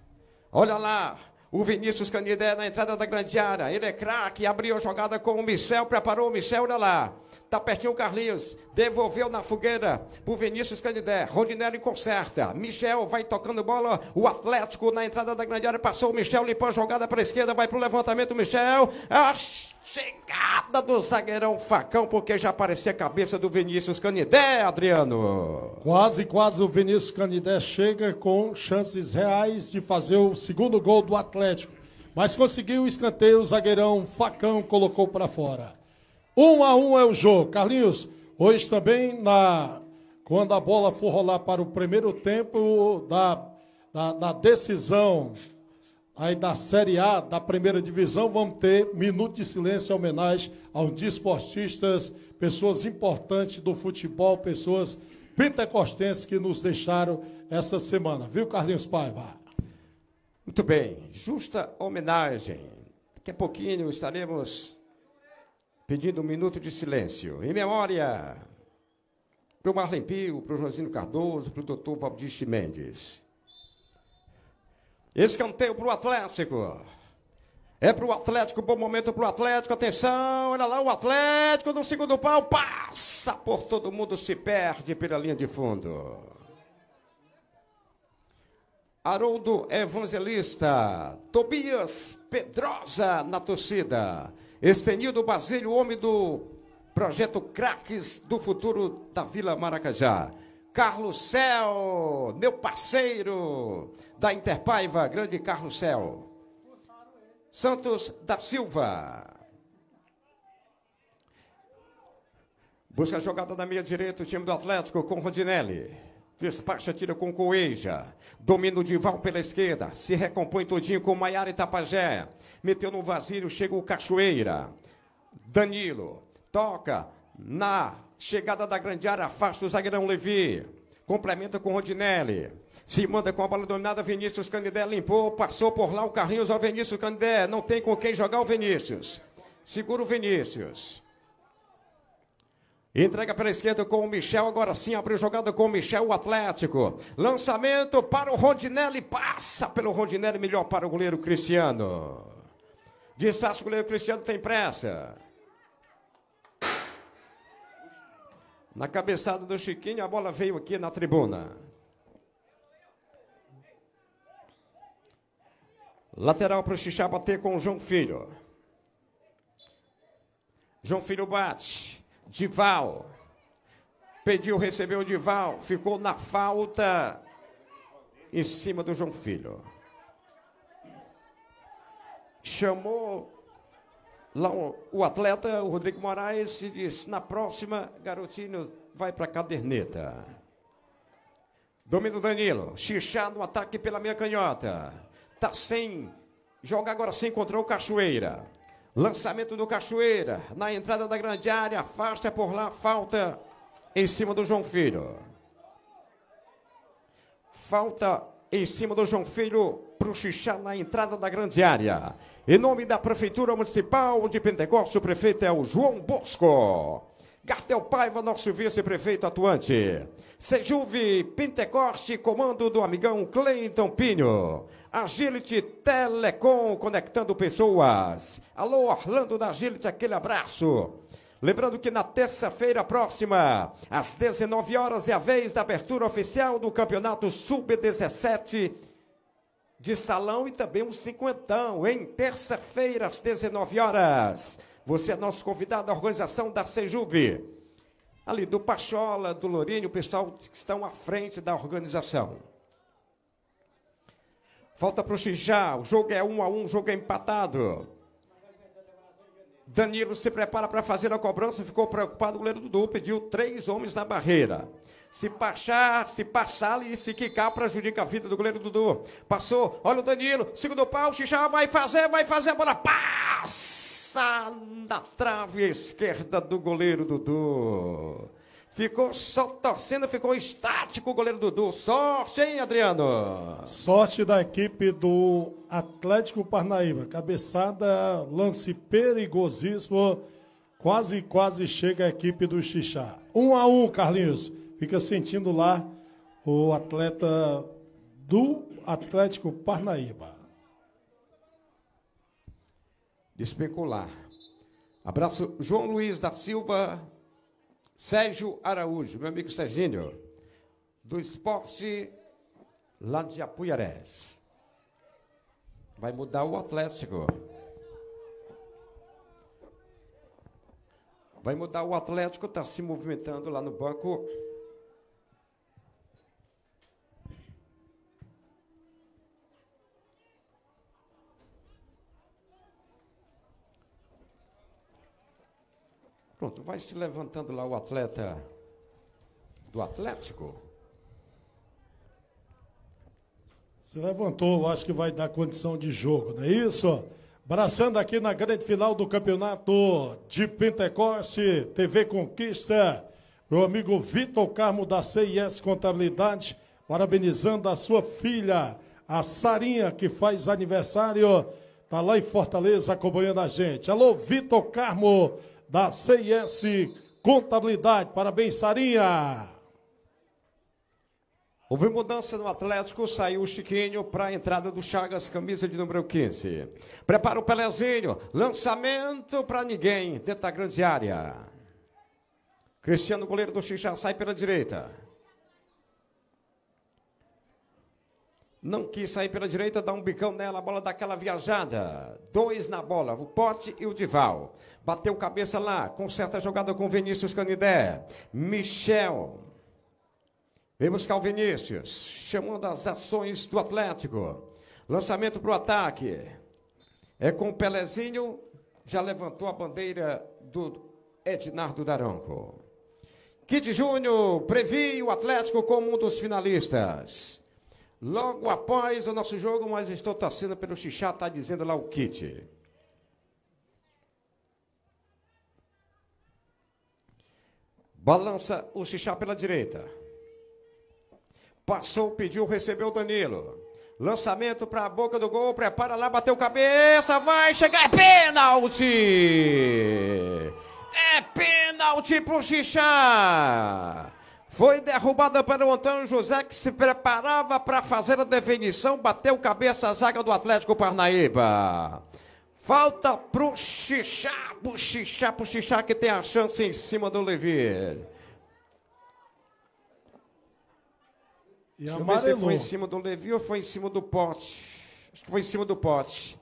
Olha lá. O Vinícius Canindé na entrada da grande área. Ele é craque, abriu a jogada com o Michel, preparou o Michel, olha lá. Tá pertinho o Carlinhos. Devolveu na fogueira pro Vinícius Canidé. Rodinelli conserta. Michel vai tocando bola. O Atlético na entrada da grande área passou o Michel, limpou a jogada para esquerda, vai pro levantamento Michel. A chegada do zagueirão Facão, porque já aparecia a cabeça do Vinícius Canidé, Adriano. Quase, quase o Vinícius Canidé chega com chances reais de fazer o segundo gol do Atlético. Mas conseguiu o escanteio, o zagueirão Facão colocou para fora. Um a um é o jogo. Carlinhos, hoje também, na quando a bola for rolar para o primeiro tempo da, da, da decisão aí da Série A, da primeira divisão, vamos ter minuto de silêncio em homenagem aos desportistas, pessoas importantes do futebol, pessoas pentecostenses que nos deixaram essa semana. Viu, Carlinhos Paiva? Muito bem, justa homenagem. Daqui a pouquinho estaremos pedindo um minuto de silêncio, em memória, para o Marlem Pio, para o Joãozinho Cardoso, para o doutor Valdir Mendes. Escanteio para o Atlético. É para o Atlético, bom momento para o Atlético. Atenção, olha lá o Atlético no segundo pau. Passa por todo mundo, se perde pela linha de fundo. Haroldo Evangelista, Tobias Pedrosa na torcida. Estenildo Basílio, homem do projeto Craques do Futuro da Vila Maracajá. Carlos Cel, meu parceiro da Interpaiva, grande Carlos Cel. Santos da Silva. Busca a jogada da meia direita, o time do Atlético com Rodinelli. Despacha, tira com Coeja. Domina o Dival pela esquerda. Se recompõe todinho com Maiara e Tapajé meteu no vazio, chega o Cachoeira. Danilo, toca na chegada da grande área, afasta o zagueirão Levi. Complementa com Rodinelli. Se manda com a bola dominada, Vinícius Candidé limpou, passou por lá o Carlinhos ao Vinícius Candidé. Não tem com quem jogar o Vinícius. Segura o Vinícius. Entrega para a esquerda com o Michel, agora sim abriu jogada com o Michel, o Atlético. Lançamento para o Rondinelli, passa pelo Rondinelli, melhor para o goleiro Cristiano. Desfaz o goleiro Cristiano, tem pressa. Na cabeçada do Chiquinho, a bola veio aqui na tribuna. Lateral para o Xixá bater com o João Filho. João Filho bate. Dival. Pediu, recebeu o Dival. Ficou na falta em cima do João Filho chamou lá o, o atleta, o Rodrigo Moraes, e disse: na próxima, garotinho, vai para a caderneta. Domingo Danilo, xixá no ataque pela meia canhota. Tá sem. Joga agora sem, encontrou o Cachoeira. Lançamento do Cachoeira. Na entrada da grande área, afasta por lá, falta em cima do João Filho. Falta em cima do João Filho para o Xixá na entrada da grande área. Em nome da Prefeitura Municipal de Pentecostes, o prefeito é o João Bosco. Gartel Paiva, nosso vice-prefeito atuante. Sejuve Pentecoste, comando do amigão Cleiton Pinho. Agility Telecom, conectando pessoas. Alô, Orlando da Agility, aquele abraço. Lembrando que na terça-feira próxima, às 19 horas, é a vez da abertura oficial do Campeonato Sub-17 de salão e também um cinquentão, em terça-feira, às 19 horas. Você é nosso convidado da organização da Sejuve. Ali do Pachola, do Lourinho, o pessoal que estão à frente da organização. Falta para o Xijá, o jogo é um a um, o jogo é empatado. Danilo se prepara para fazer a cobrança, ficou preocupado, o goleiro Dudu pediu três homens na barreira. Se passar, se passar e se quicar, prejudica a vida do goleiro Dudu. Passou, olha o Danilo, segundo pau, Xixá vai fazer, vai fazer, a bola passa na trave esquerda do goleiro Dudu. Ficou só torcendo, ficou estático o goleiro Dudu. Sorte, hein, Adriano? Sorte da equipe do Atlético Parnaíba. Cabeçada, lance perigosíssimo. Quase, quase chega a equipe do Xixá. Um a um, Carlinhos. Fica sentindo lá o atleta do Atlético Parnaíba. Especular. Abraço, João Luiz da Silva, Sérgio Araújo, meu amigo Serginho, do esporte lá de Apuiarés. Vai mudar o Atlético. Vai mudar o Atlético, está se movimentando lá no banco. Pronto, vai se levantando lá o atleta do Atlético. Se levantou, acho que vai dar condição de jogo, não é isso? Braçando aqui na grande final do campeonato de Pentecoste, TV Conquista, meu amigo Vitor Carmo da CIS Contabilidade, parabenizando a sua filha, a Sarinha, que faz aniversário, tá lá em Fortaleza acompanhando a gente. Alô, Vitor Carmo da CIS Contabilidade. Parabéns, Sarinha. Houve mudança no Atlético, saiu o Chiquinho para a entrada do Chagas, camisa de número 15. Prepara o Pelezinho, lançamento para ninguém, dentro da grande área. Cristiano, goleiro do Xixá, sai pela direita. Não quis sair pela direita, dá um bicão nela, a bola dá aquela viajada. Dois na bola, o Pote e o Dival. Bateu cabeça lá, conserta a jogada com Vinícius Canidé. Michel. Vem buscar o Vinícius, chamando as ações do Atlético. Lançamento para o ataque. É com o Pelezinho, já levantou a bandeira do Ednardo Daranco. Kid Júnior previa o Atlético como um dos finalistas. Logo após o nosso jogo, mas estou torcendo pelo Xixá, está dizendo lá o Kit. Balança o Xixá pela direita. Passou, pediu, recebeu Danilo. Lançamento para a boca do gol. Prepara lá, bateu cabeça. Vai chegar. É pênalti! É pênalti pro Xixá! Foi derrubada para o Antônio José, que se preparava para fazer a definição. Bateu cabeça a zaga do Atlético Parnaíba. Falta pro Xixá, pro Xixá, pro Xixá que tem a chance em cima do Levi. E Deixa amarelou. eu ver se foi em cima do Levi ou foi em cima do pote. Acho que foi em cima do pote.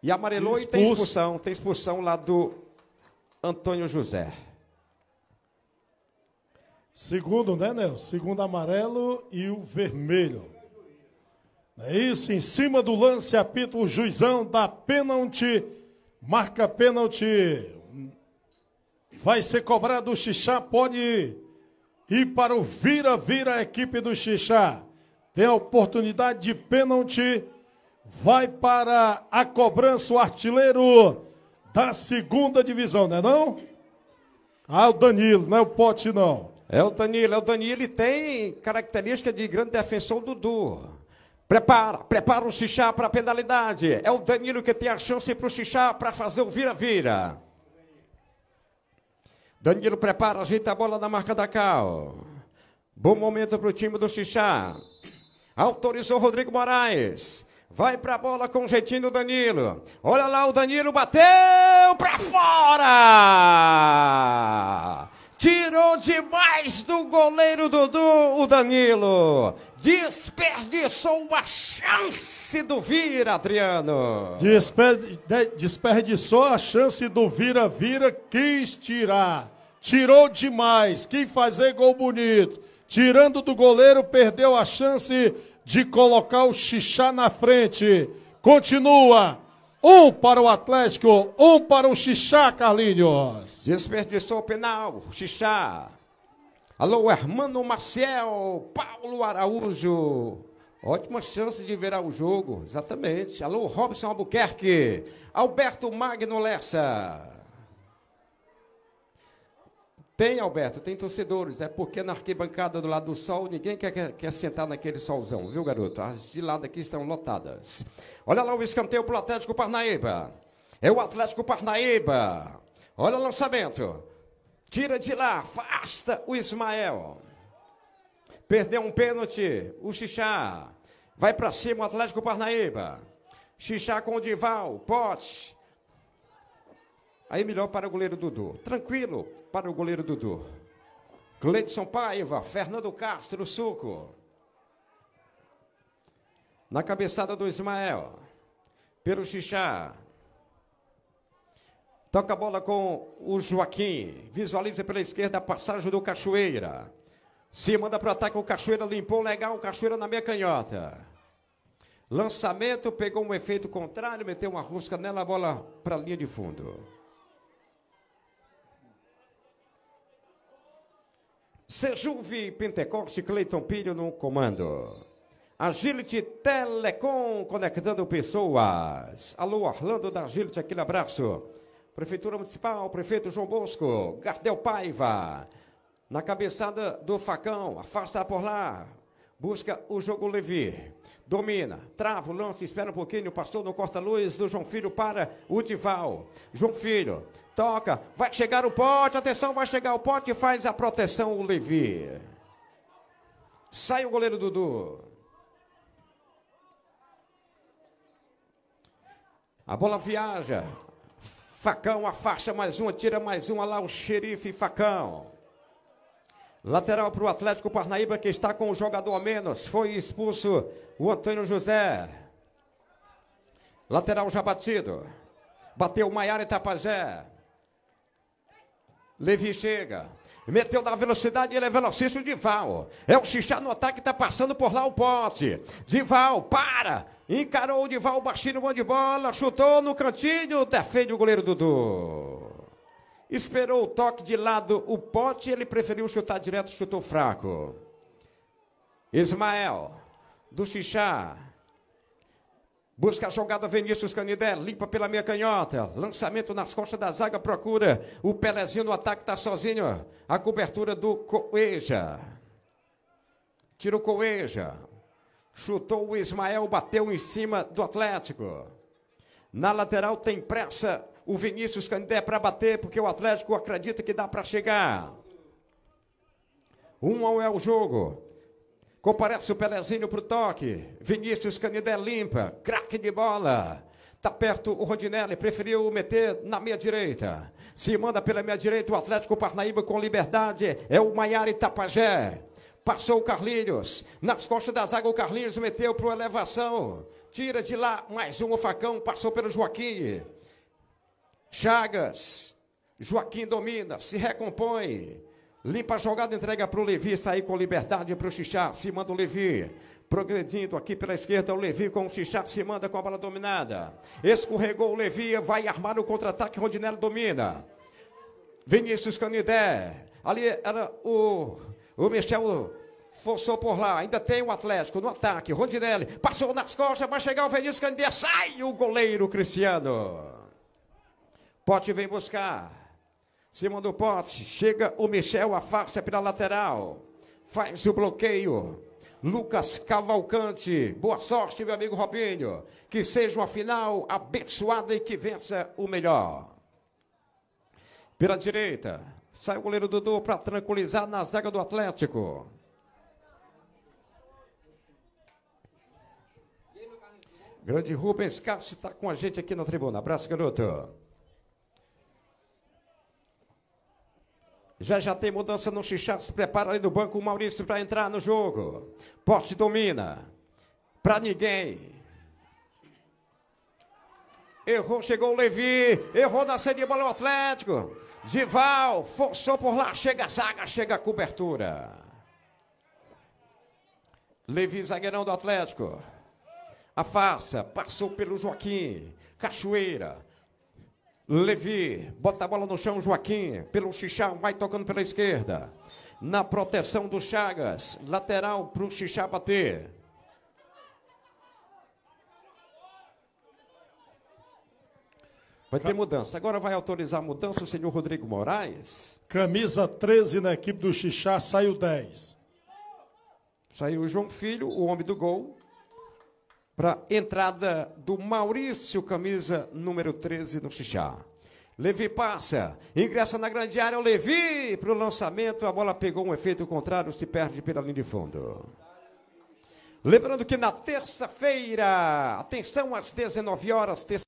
E amarelou e, e tem expulsão. Tem expulsão lá do Antônio José. Segundo, né, Nelson? Segundo amarelo e o vermelho. É isso, em cima do lance, apita o juizão, dá pênalti, marca pênalti. Vai ser cobrado o Xixá, pode ir para o vira-vira a equipe do Xixá. Tem a oportunidade de pênalti, vai para a cobrança o artilheiro da segunda divisão, não é não? Ah, o Danilo, não é o Pote não. É o Danilo, é o Danilo e tem característica de grande defensor, Dudu. Prepara, prepara o xixá para a penalidade. É o Danilo que tem a chance para o xixá para fazer o vira-vira. Danilo prepara, ajeita a bola na marca da Cal. Bom momento para o time do Xixá. Autorizou Rodrigo Moraes. Vai para a bola com o jeitinho do Danilo. Olha lá, o Danilo bateu para fora! Tirou demais do goleiro Dudu o Danilo. Desperdiçou uma chance do Vira, Adriano. Desper... Desperdiçou a chance do Vira, Vira quis tirar. Tirou demais, quis fazer gol bonito. Tirando do goleiro, perdeu a chance de colocar o Xixá na frente. Continua. Um para o Atlético, um para o Xixá, Carlinhos. Desperdiçou o penal, Xixá. Alô, Hermano Maciel, Paulo Araújo. Ótima chance de ver o jogo, exatamente. Alô, Robson Albuquerque, Alberto Magno Lessa. Tem, Alberto, tem torcedores. É porque na arquibancada do lado do sol, ninguém quer, quer, quer sentar naquele solzão, viu, garoto? As de lado aqui estão lotadas. Olha lá o escanteio para o Atlético Parnaíba. É o Atlético Parnaíba. Olha o lançamento. Tira de lá, afasta o Ismael. Perdeu um pênalti, o Xixá. Vai para cima o Atlético Parnaíba. Xixá com o Dival, Pote. Aí melhor para o goleiro Dudu. Tranquilo para o goleiro Dudu. Cleidson Paiva, Fernando Castro, Suco. Na cabeçada do Ismael. Pelo Xixá. Toca a bola com o Joaquim. Visualiza pela esquerda a passagem do Cachoeira. Se manda para o ataque, o Cachoeira limpou legal, o Cachoeira na meia canhota. Lançamento, pegou um efeito contrário, meteu uma rusca nela, a bola para a linha de fundo. Sejuve Pentecoste, Cleiton Pilho no comando. Agility Telecom, conectando pessoas. Alô, Orlando da Agility, aquele abraço. Prefeitura Municipal, prefeito João Bosco, Gardel Paiva, na cabeçada do facão, afasta por lá, busca o jogo Levi, domina, trava o lance, espera um pouquinho, passou no corta-luz do João Filho para o Dival, João Filho, toca, vai chegar o pote, atenção, vai chegar o pote, e faz a proteção o Levi, sai o goleiro Dudu, a bola viaja, Facão, afasta mais uma, tira mais uma lá, o xerife Facão. Lateral para o Atlético Parnaíba, que está com o jogador a menos. Foi expulso o Antônio José. Lateral já batido. Bateu Maiara e Tapajé. Levi chega. Meteu na velocidade, ele é velocista, o Dival. É o Xixá no ataque, está passando por lá o pote. Dival, para! Encarou o Dival, baixinho, mão de bola. Chutou no cantinho, defende o goleiro Dudu. Esperou o toque de lado o pote, ele preferiu chutar direto, chutou fraco. Ismael, do Xixá. Busca a jogada Vinícius Canidé, limpa pela meia canhota. Lançamento nas costas da zaga, procura. O Pelezinho no ataque, está sozinho. A cobertura do Coeja. Tira o Coeja. Chutou o Ismael, bateu em cima do Atlético. Na lateral tem pressa o Vinícius Candé para bater, porque o Atlético acredita que dá para chegar. Um ao é o jogo. Comparece o Pelezinho para o toque. Vinícius Canidé limpa. Craque de bola. Tá perto o Rodinelli, preferiu meter na meia direita. Se manda pela meia direita o Atlético Parnaíba com liberdade. É o Maiara Tapajé. Passou o Carlinhos. Nas costas da zaga, o Carlinhos meteu para elevação. Tira de lá mais um o facão. Passou pelo Joaquim. Chagas. Joaquim domina, se recompõe. Limpa a jogada, entrega para o Levi, sair com liberdade para o Xixá, se manda o Levi. Progredindo aqui pela esquerda, o Levi com o Xixá, se manda com a bola dominada. Escorregou o Levi, vai armar o contra-ataque, Rodinelli domina. Vinícius Canidé, ali era o o Michel forçou por lá, ainda tem o Atlético no ataque, Rondinelli, passou nas costas, vai chegar o Vinícius Candia, sai o goleiro Cristiano. Pote vem buscar, cima do pote, chega o Michel, afasta pela lateral, faz o bloqueio. Lucas Cavalcante, boa sorte, meu amigo Robinho. Que seja uma final abençoada e que vença o melhor. Pela direita, Sai o goleiro Dudu para tranquilizar na zaga do Atlético. Grande Rubens Cássio está com a gente aqui na tribuna. Abraço, garoto. Já já tem mudança no Xixá. Se prepara ali do banco o Maurício para entrar no jogo. Porte domina. Para ninguém. Errou, chegou o Levi. Errou na saída de bola o Atlético. Gival, forçou por lá, chega a zaga, chega a cobertura. Levi, zagueirão do Atlético. Afasta, passou pelo Joaquim. Cachoeira. Levi, bota a bola no chão, Joaquim. Pelo Xixá, vai tocando pela esquerda. Na proteção do Chagas, lateral para o Xixá bater. Vai ter mudança. Agora vai autorizar a mudança o senhor Rodrigo Moraes. Camisa 13 na equipe do Xixá, saiu 10. Saiu o João Filho, o homem do gol. Para entrada do Maurício, camisa número 13 no Xixá. Levi passa, ingressa na grande área, o Levi para o lançamento, a bola pegou um efeito contrário, se perde pela linha de fundo. Lembrando que na terça-feira, atenção às 19 horas, terça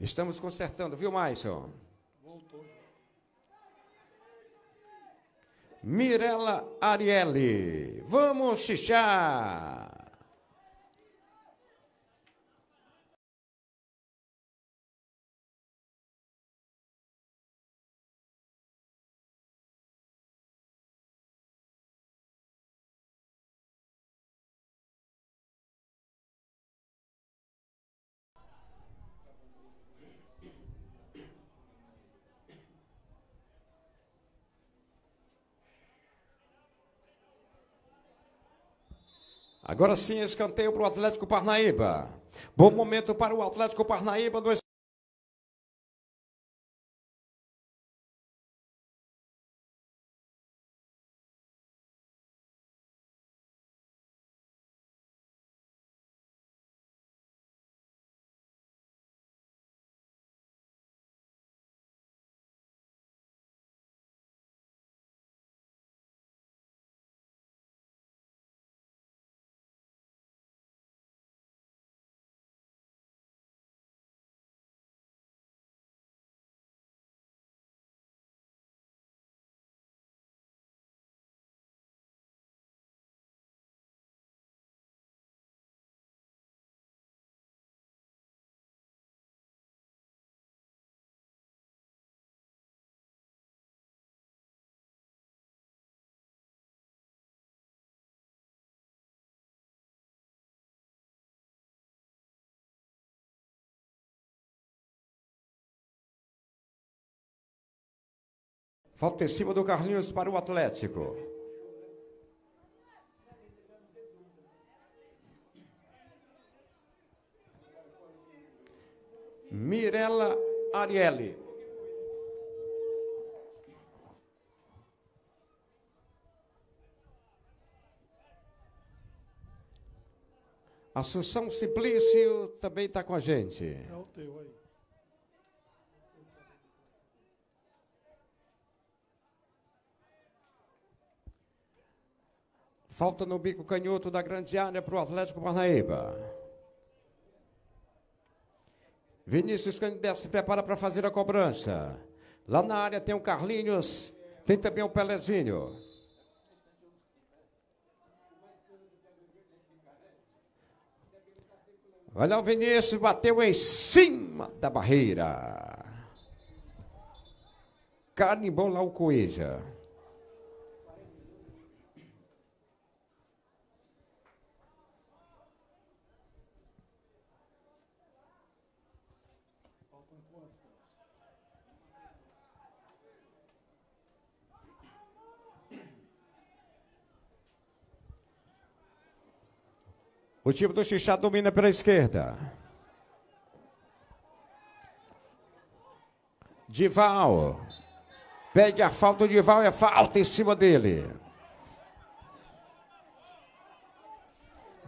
Estamos consertando, viu, Maison? Voltou. Mirela Arielle. Vamos xixar! Agora sim, escanteio para o Atlético Parnaíba. Bom momento para o Atlético Parnaíba. Dois... Falta em cima do Carlinhos para o Atlético. Mirela Arielle. Assunção Simplício também está com a gente. É o teu aí. Falta no bico canhoto da grande área para o Atlético Parnaíba. Vinícius Candidez se prepara para fazer a cobrança. Lá na área tem o Carlinhos, tem também o Pelezinho. Olha o Vinícius, bateu em cima da barreira. Carimbou lá o Coeja. O time do Xixá domina pela esquerda. Dival. Pede a falta, o Dival é falta em cima dele.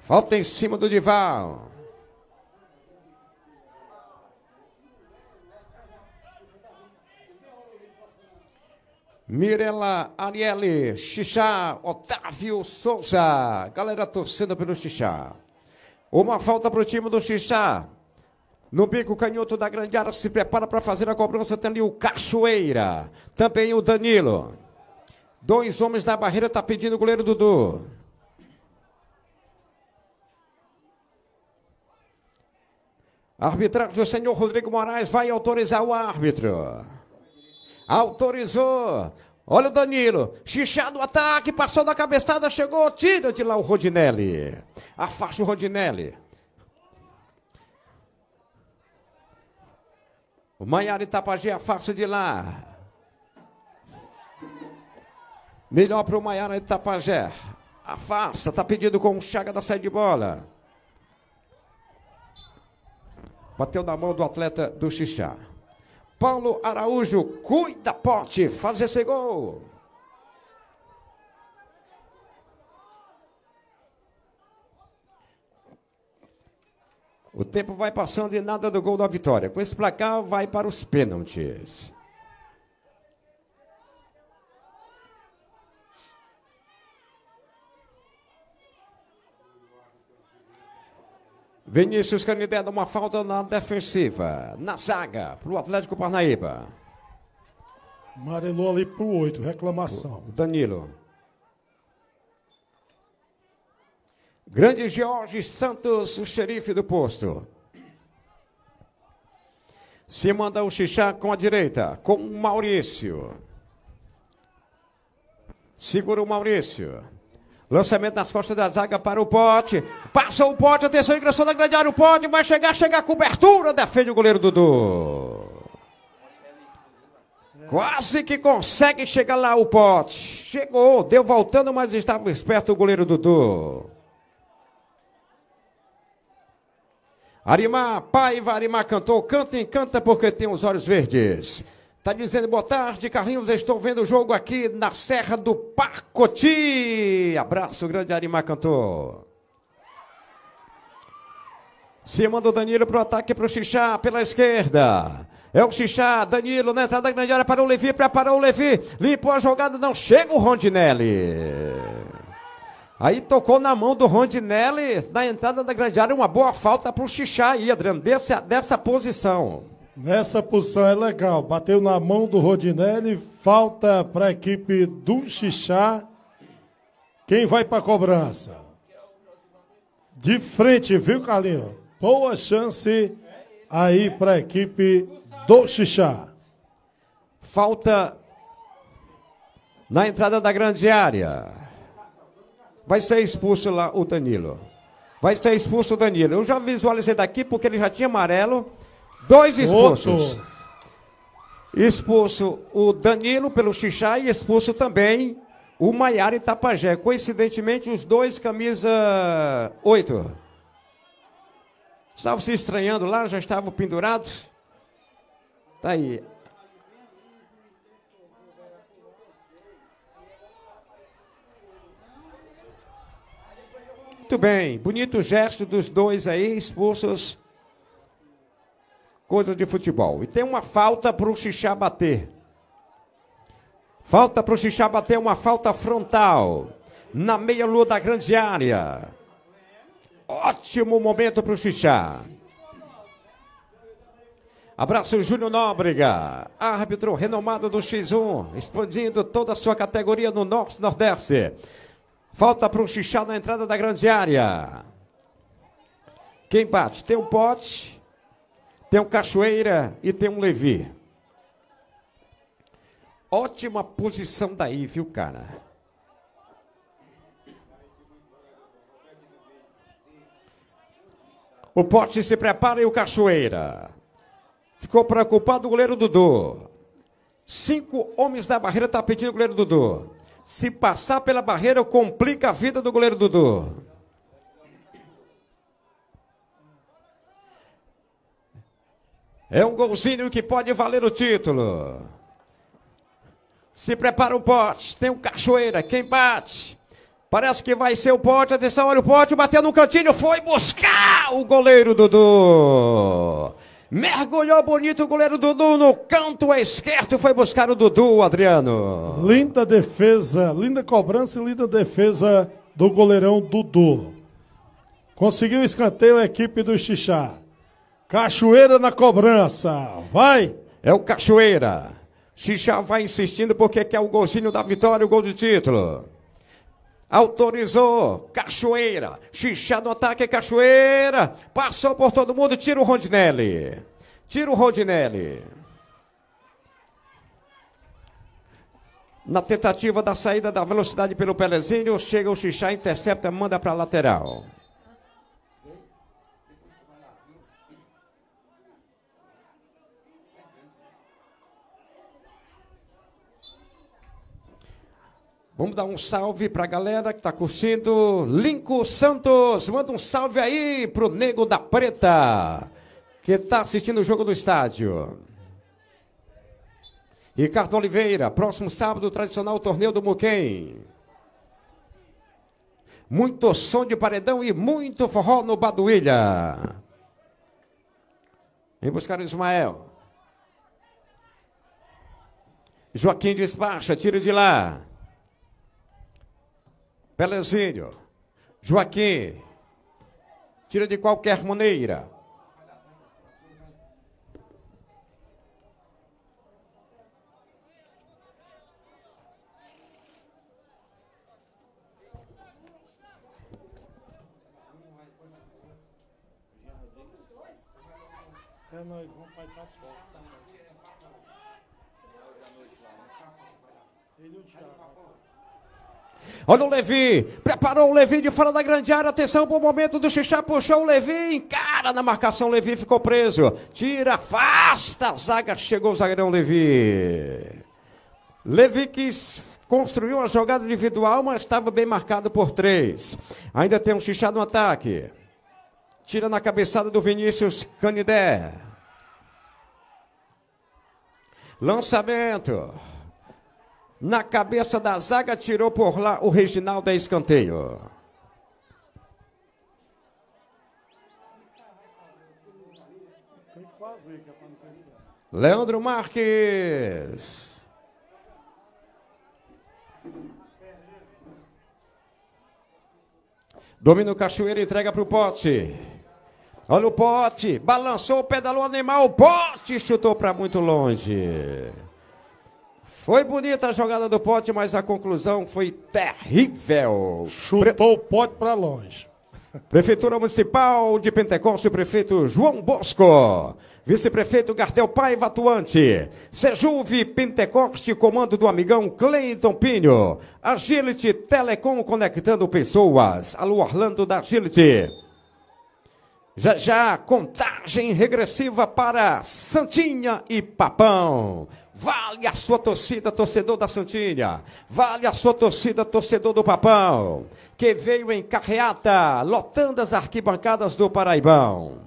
Falta em cima do Dival. Mirela Arielle, Xixá, Otávio Souza. Galera torcendo pelo Xixá. Uma falta para o time do Xixá. No bico canhoto da grande área, se prepara para fazer a cobrança. Tem ali o Cachoeira. Também o Danilo. Dois homens na barreira, está pedindo o goleiro Dudu. Arbitragem do senhor Rodrigo Moraes vai autorizar o árbitro. Autorizou. Olha o Danilo. Xixado ataque, passou da cabeçada, chegou, tira de lá o Rodinelli. Afasta o Rodinelli. O Maiara Itapagé afasta de lá. Melhor para o Maiara Itapagé. Afasta, tá pedindo com o Chaga da saída de bola. Bateu na mão do atleta do Xixá. Paulo Araújo, cuida pote, faz esse gol. O tempo vai passando e nada do gol da vitória. Com esse placar, vai para os pênaltis. Vinícius Canidé dá uma falta na defensiva, na zaga, para o Atlético Parnaíba. Amarelou ali pro oito reclamação. Danilo. Grande Jorge Santos, o xerife do posto. Se manda o Xixá com a direita, com o Maurício. Segura o Maurício. Lançamento nas costas da zaga para o pote. Passa o pote, atenção, ingressou na grande área. O pote vai chegar, chega a cobertura. Defende o goleiro Dudu. Quase que consegue chegar lá o pote. Chegou, deu voltando, mas estava esperto o goleiro Dudu. Arimar, Paiva, Arimar cantou, canta e canta porque tem os olhos verdes. Tá dizendo boa tarde, Carlinhos. Estou vendo o jogo aqui na Serra do Pacoti. Abraço, grande Arimar Cantor. Se manda o Danilo pro ataque pro Xixá pela esquerda. É o Xixá, Danilo na né, entrada tá da grande área para o Levi, preparou o Levi, limpou a jogada, não chega o Rondinelli. Aí tocou na mão do Rondinelli, na entrada da grande área, uma boa falta pro Xixá aí, Adriano, dessa, é dessa posição. Nessa posição é legal. Bateu na mão do Rodinelli. Falta para a equipe do Xixá. Quem vai para a cobrança? De frente, viu, Carlinhos? Boa chance aí para a equipe do Xixá. Falta na entrada da grande área. Vai ser expulso lá o Danilo. Vai ser expulso o Danilo. Eu já visualizei daqui porque ele já tinha amarelo. Dois expulsos. Expulso o Danilo pelo Xixá e expulso também o Maiara e Tapajé. Coincidentemente, os dois camisa 8. Estavam se estranhando lá, já estavam pendurados. Tá aí. Muito bem, bonito gesto dos dois aí, expulsos Coisa de futebol. E tem uma falta para o Xixá bater. Falta para o Xixá bater uma falta frontal. Na meia-lua da grande área. Ótimo momento para o Xixá. Abraço Júnior Nóbrega, árbitro renomado do X1, expandindo toda a sua categoria no Norte Nordeste. Falta para o Xixá na entrada da grande área. Quem bate? Tem o um Pote. Tem um Cachoeira e tem um Levi. Ótima posição daí, viu, cara? O Pote se prepara e o Cachoeira. Ficou preocupado o goleiro Dudu. Cinco homens da barreira está pedindo o goleiro Dudu. Se passar pela barreira, complica a vida do goleiro Dudu. É um golzinho que pode valer o título. Se prepara o pote, tem um Cachoeira, quem bate? Parece que vai ser o pote, atenção, olha o pote, bateu no cantinho, foi buscar o goleiro Dudu. Mergulhou bonito o goleiro Dudu no canto esquerdo. Foi buscar o Dudu, Adriano. Linda defesa, linda cobrança e linda defesa do goleirão Dudu. Conseguiu escanteio a equipe do Xixá. Cachoeira na cobrança. Vai! É o Cachoeira. Xixá vai insistindo porque quer o golzinho da vitória, o gol de título. Autorizou. Cachoeira. Xixá no ataque, Cachoeira. Passou por todo mundo. Tira o Rondinelli. Tira o Rondinelli. Na tentativa da saída da velocidade pelo Pelezinho, chega o Xixá, intercepta, manda para a lateral. Vamos dar um salve para a galera que está curtindo. Linko Santos, manda um salve aí pro Nego da Preta, que está assistindo o jogo do estádio. Ricardo Oliveira, próximo sábado, tradicional torneio do Muquem. Muito som de paredão e muito forró no Baduilha. Vem buscar o Ismael. Joaquim despacha, tira de lá. Pelezinho, Joaquim, tira de qualquer maneira. É nóis, vamos. Olha o Levi, preparou o Levi de fora da grande área. Atenção, bom momento do Xixá, puxou o Levi, encara na marcação. Levi ficou preso, tira, afasta a zaga. Chegou o zagueirão Levi. Levi quis construiu a jogada individual, mas estava bem marcado por três. Ainda tem um Xixá no ataque. Tira na cabeçada do Vinícius Canidé. Lançamento na cabeça da zaga, tirou por lá o Reginaldo é escanteio. Fazer, é Leandro Marques. Domina o Cachoeira, entrega para o Pote. Olha o Pote, balançou, pedalou o animal, o Pote chutou para muito longe. Foi bonita a jogada do pote, mas a conclusão foi terrível. Chutou Pre... o pote para longe. Prefeitura Municipal de Pentecoste, prefeito João Bosco. Vice-prefeito Gardel Paiva atuante. Sejuve Pentecostes, comando do amigão Cleiton Pinho. Agility Telecom conectando pessoas. Alô Orlando da Agility. Já já, contagem regressiva para Santinha e Papão. Vale a sua torcida, torcedor da Santinha. Vale a sua torcida, torcedor do Papão. Que veio em carreata, lotando as arquibancadas do Paraibão.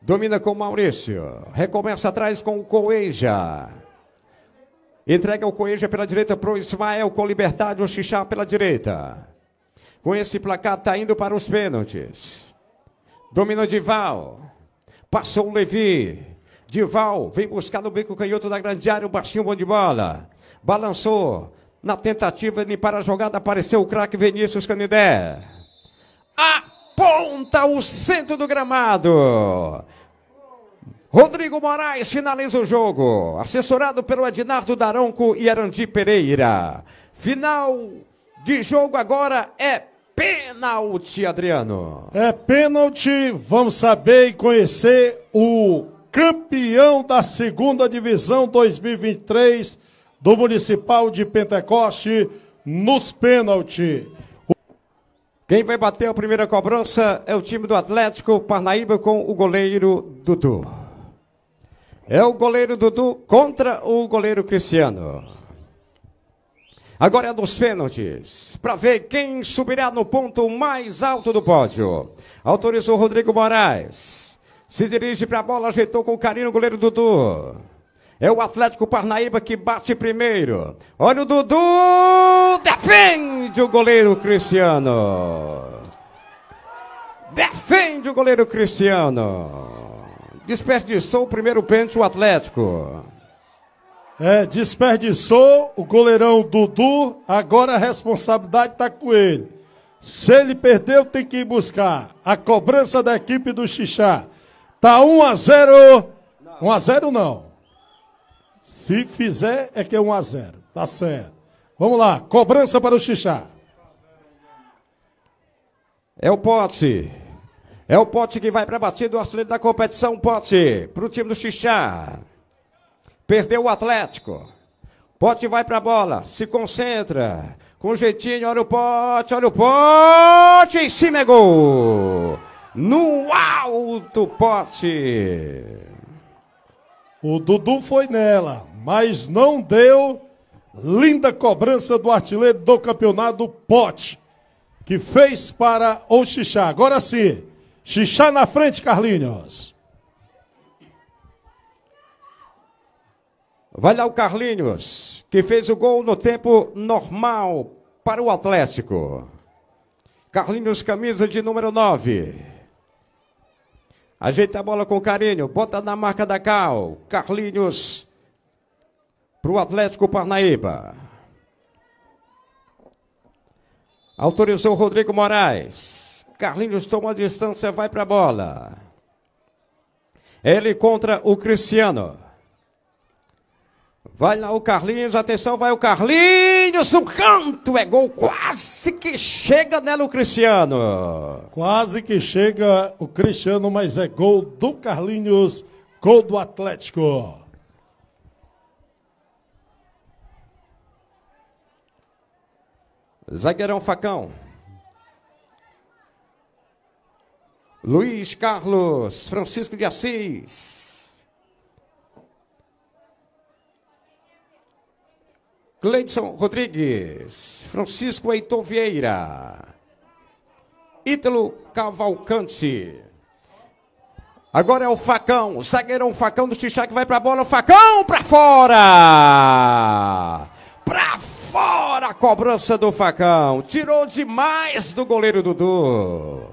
Domina com Maurício. Recomeça atrás com o Coeja. Entrega o Coeja pela direita para o Ismael com Liberdade. O Xixá pela direita. Com esse placar, está indo para os pênaltis. Dominou Dival. Passou o Levi. Dival vem buscar no bico canhoto da grande área. O baixinho bom de bola. Balançou. Na tentativa de limpar a jogada, apareceu o craque Vinícius Canidé. Aponta o centro do gramado. Rodrigo Moraes finaliza o jogo, assessorado pelo Ednardo Daronco e Arandi Pereira. Final de jogo agora é pênalti, Adriano. É pênalti, vamos saber e conhecer o campeão da segunda divisão 2023 do Municipal de Pentecoste nos pênaltis. Quem vai bater a primeira cobrança é o time do Atlético Parnaíba com o goleiro Dudu. É o goleiro Dudu contra o goleiro Cristiano. Agora é dos pênaltis, para ver quem subirá no ponto mais alto do pódio. Autorizou Rodrigo Moraes. Se dirige para a bola, ajeitou com carinho o goleiro Dudu. É o Atlético Parnaíba que bate primeiro. Olha o Dudu! Defende o goleiro Cristiano. Defende o goleiro Cristiano. Desperdiçou o primeiro pênalti o Atlético. É, desperdiçou o goleirão Dudu, agora a responsabilidade está com ele. Se ele perdeu, tem que ir buscar. A cobrança da equipe do Xixá. Tá 1 a 0. 1 a 0 não. Se fizer, é que é 1 a 0. Tá certo. Vamos lá, cobrança para o Xixá. É o pote. É o pote que vai para a batida do artilheiro da competição, pote. Para o time do Xixá. Perdeu o Atlético. Pote vai para a bola, se concentra. Com jeitinho, olha o pote, olha o pote. Em cima é gol. No alto pote. O Dudu foi nela, mas não deu. Linda cobrança do artilheiro do campeonato Pote, que fez para o Xixá. Agora sim, Xixá na frente, Carlinhos. Vai lá o Carlinhos, que fez o gol no tempo normal para o Atlético. Carlinhos, camisa de número 9. Ajeita a bola com carinho, bota na marca da Cal. Carlinhos para o Atlético Parnaíba. Autorizou Rodrigo Moraes. Carlinhos toma a distância, vai para a bola. Ele contra o Cristiano. Vai lá o Carlinhos, atenção, vai o Carlinhos, um canto, é gol, quase que chega nela o Cristiano. Quase que chega o Cristiano, mas é gol do Carlinhos, gol do Atlético. Zagueirão Facão. Luiz Carlos, Francisco de Assis. Cleidson Rodrigues, Francisco Heitor Vieira, Ítalo Cavalcante. Agora é o Facão, o zagueirão Facão do Xixá que vai pra bola, o Facão pra fora! Pra fora a cobrança do Facão, tirou demais do goleiro Dudu.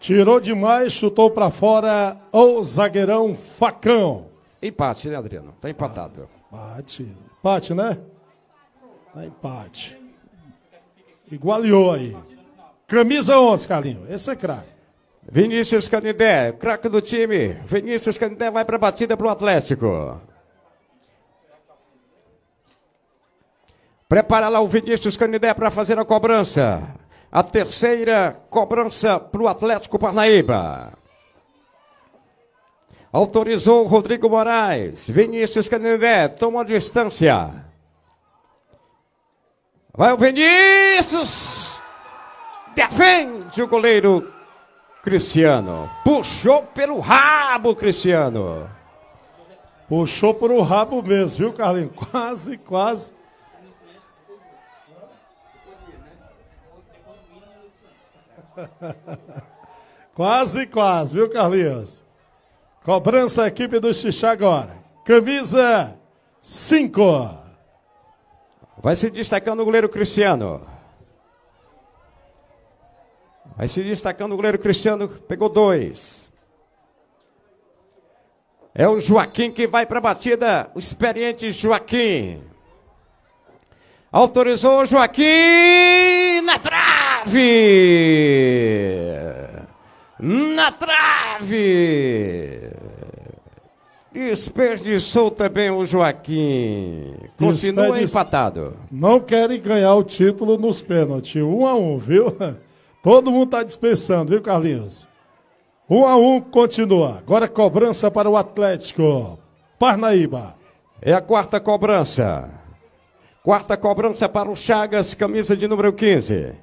Tirou demais, chutou para fora o zagueirão Facão. Empate, né, Adriano? Tá empatado. Ah, bate. Empate, né? Tá empate. Igualiou aí. Camisa 11, Carlinho. Esse é craque. Vinícius Canindé, craque do time. Vinícius Canindé vai para a batida para o Atlético. Prepara lá o Vinícius Canindé para fazer a cobrança. A terceira cobrança para o Atlético Parnaíba. Autorizou Rodrigo Moraes. Vinícius Canindé toma distância. Vai o Vinícius. Defende o goleiro Cristiano. Puxou pelo rabo, Cristiano. Puxou por rabo mesmo, viu, Carlinhos? Quase, quase. quase, quase, viu, Carlinhos? Cobrança a equipe do Xixá agora. Camisa 5. Vai se destacando o goleiro Cristiano. Vai se destacando o goleiro Cristiano, pegou dois. É o Joaquim que vai para a batida, o experiente Joaquim. Autorizou o Joaquim na trave! Na trave! Desperdiçou também o Joaquim. Continua empatado. Não querem ganhar o título nos pênaltis. Um a um, viu? Todo mundo está dispensando, viu, Carlinhos? Um a um continua. Agora cobrança para o Atlético. Parnaíba. É a quarta cobrança. Quarta cobrança para o Chagas, camisa de número 15.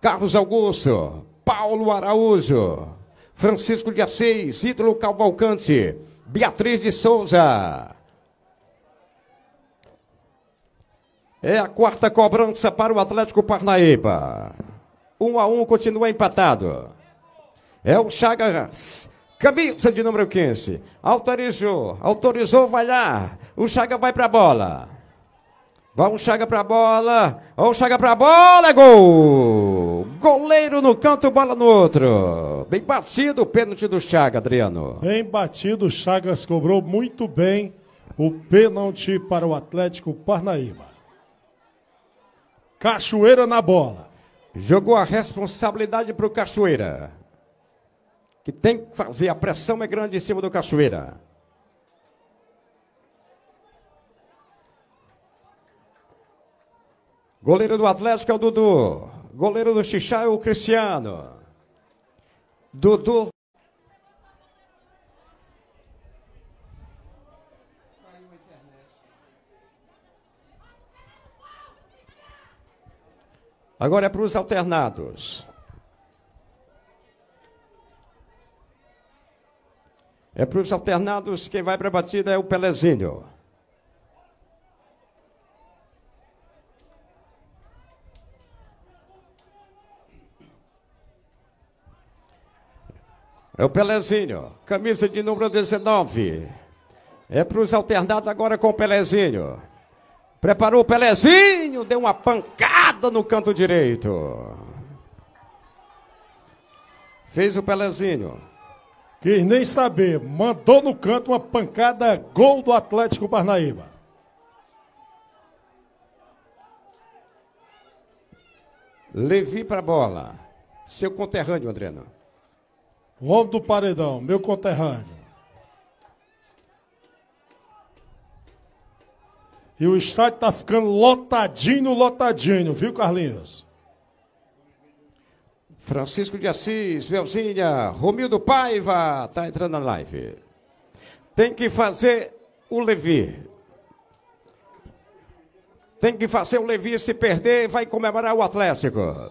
Carlos Augusto, Paulo Araújo. Francisco de Assis, Ítalo Calvalcante, Beatriz de Souza. É a quarta cobrança para o Atlético Parnaíba. Um a um, continua empatado. É o Chagas, camisa de número 15. Autorizou, autorizou, vai lá. O Chaga vai para a bola. o Chaga para a bola. O Chaga para a bola, gol! Goleiro no canto, bola no outro. Bem batido o pênalti do Chagas Adriano. Bem batido, Chagas cobrou muito bem o pênalti para o Atlético Parnaíba. Cachoeira na bola. Jogou a responsabilidade para o Cachoeira. Que tem que fazer, a pressão é grande em cima do Cachoeira. Goleiro do Atlético é o Dudu. Goleiro do Xixá é o Cristiano. Dudu. Agora é para os alternados. É para os alternados, quem vai para a batida é o Pelezinho. É o Pelezinho, camisa de número 19. É para os alternados agora com o Pelezinho. Preparou o Pelezinho, deu uma pancada no canto direito. Fez o Pelezinho. Quis nem saber, mandou no canto uma pancada, gol do Atlético Parnaíba. Levi para a bola. Seu conterrâneo, Adriano. O homem do paredão, meu conterrâneo. E o estádio está ficando lotadinho, lotadinho, viu, Carlinhos? Francisco de Assis, Velzinha, Romildo Paiva, tá entrando na live. Tem que fazer o Levi. Tem que fazer o Levi se perder, vai comemorar o Atlético.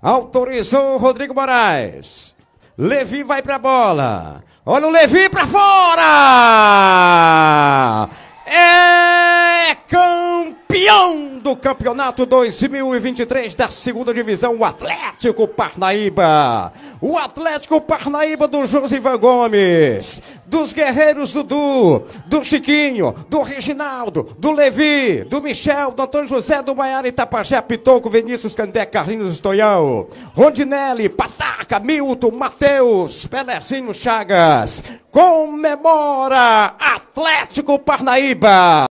Autorizou Rodrigo Moraes. Levi vai pra bola. Olha o Levi pra fora! É campeão do campeonato 2023 da segunda divisão, o Atlético Parnaíba. O Atlético Parnaíba do Josivan Gomes, dos Guerreiros Dudu, do Chiquinho, do Reginaldo, do Levi, do Michel, do Antônio José, do Maiara Itapajé, Pitoco, Vinícius Candé, Carlinhos Estoyão, Rondinelli, Pataca, Milton, Matheus, Pelezinho Chagas. Comemora Atlético Parnaíba.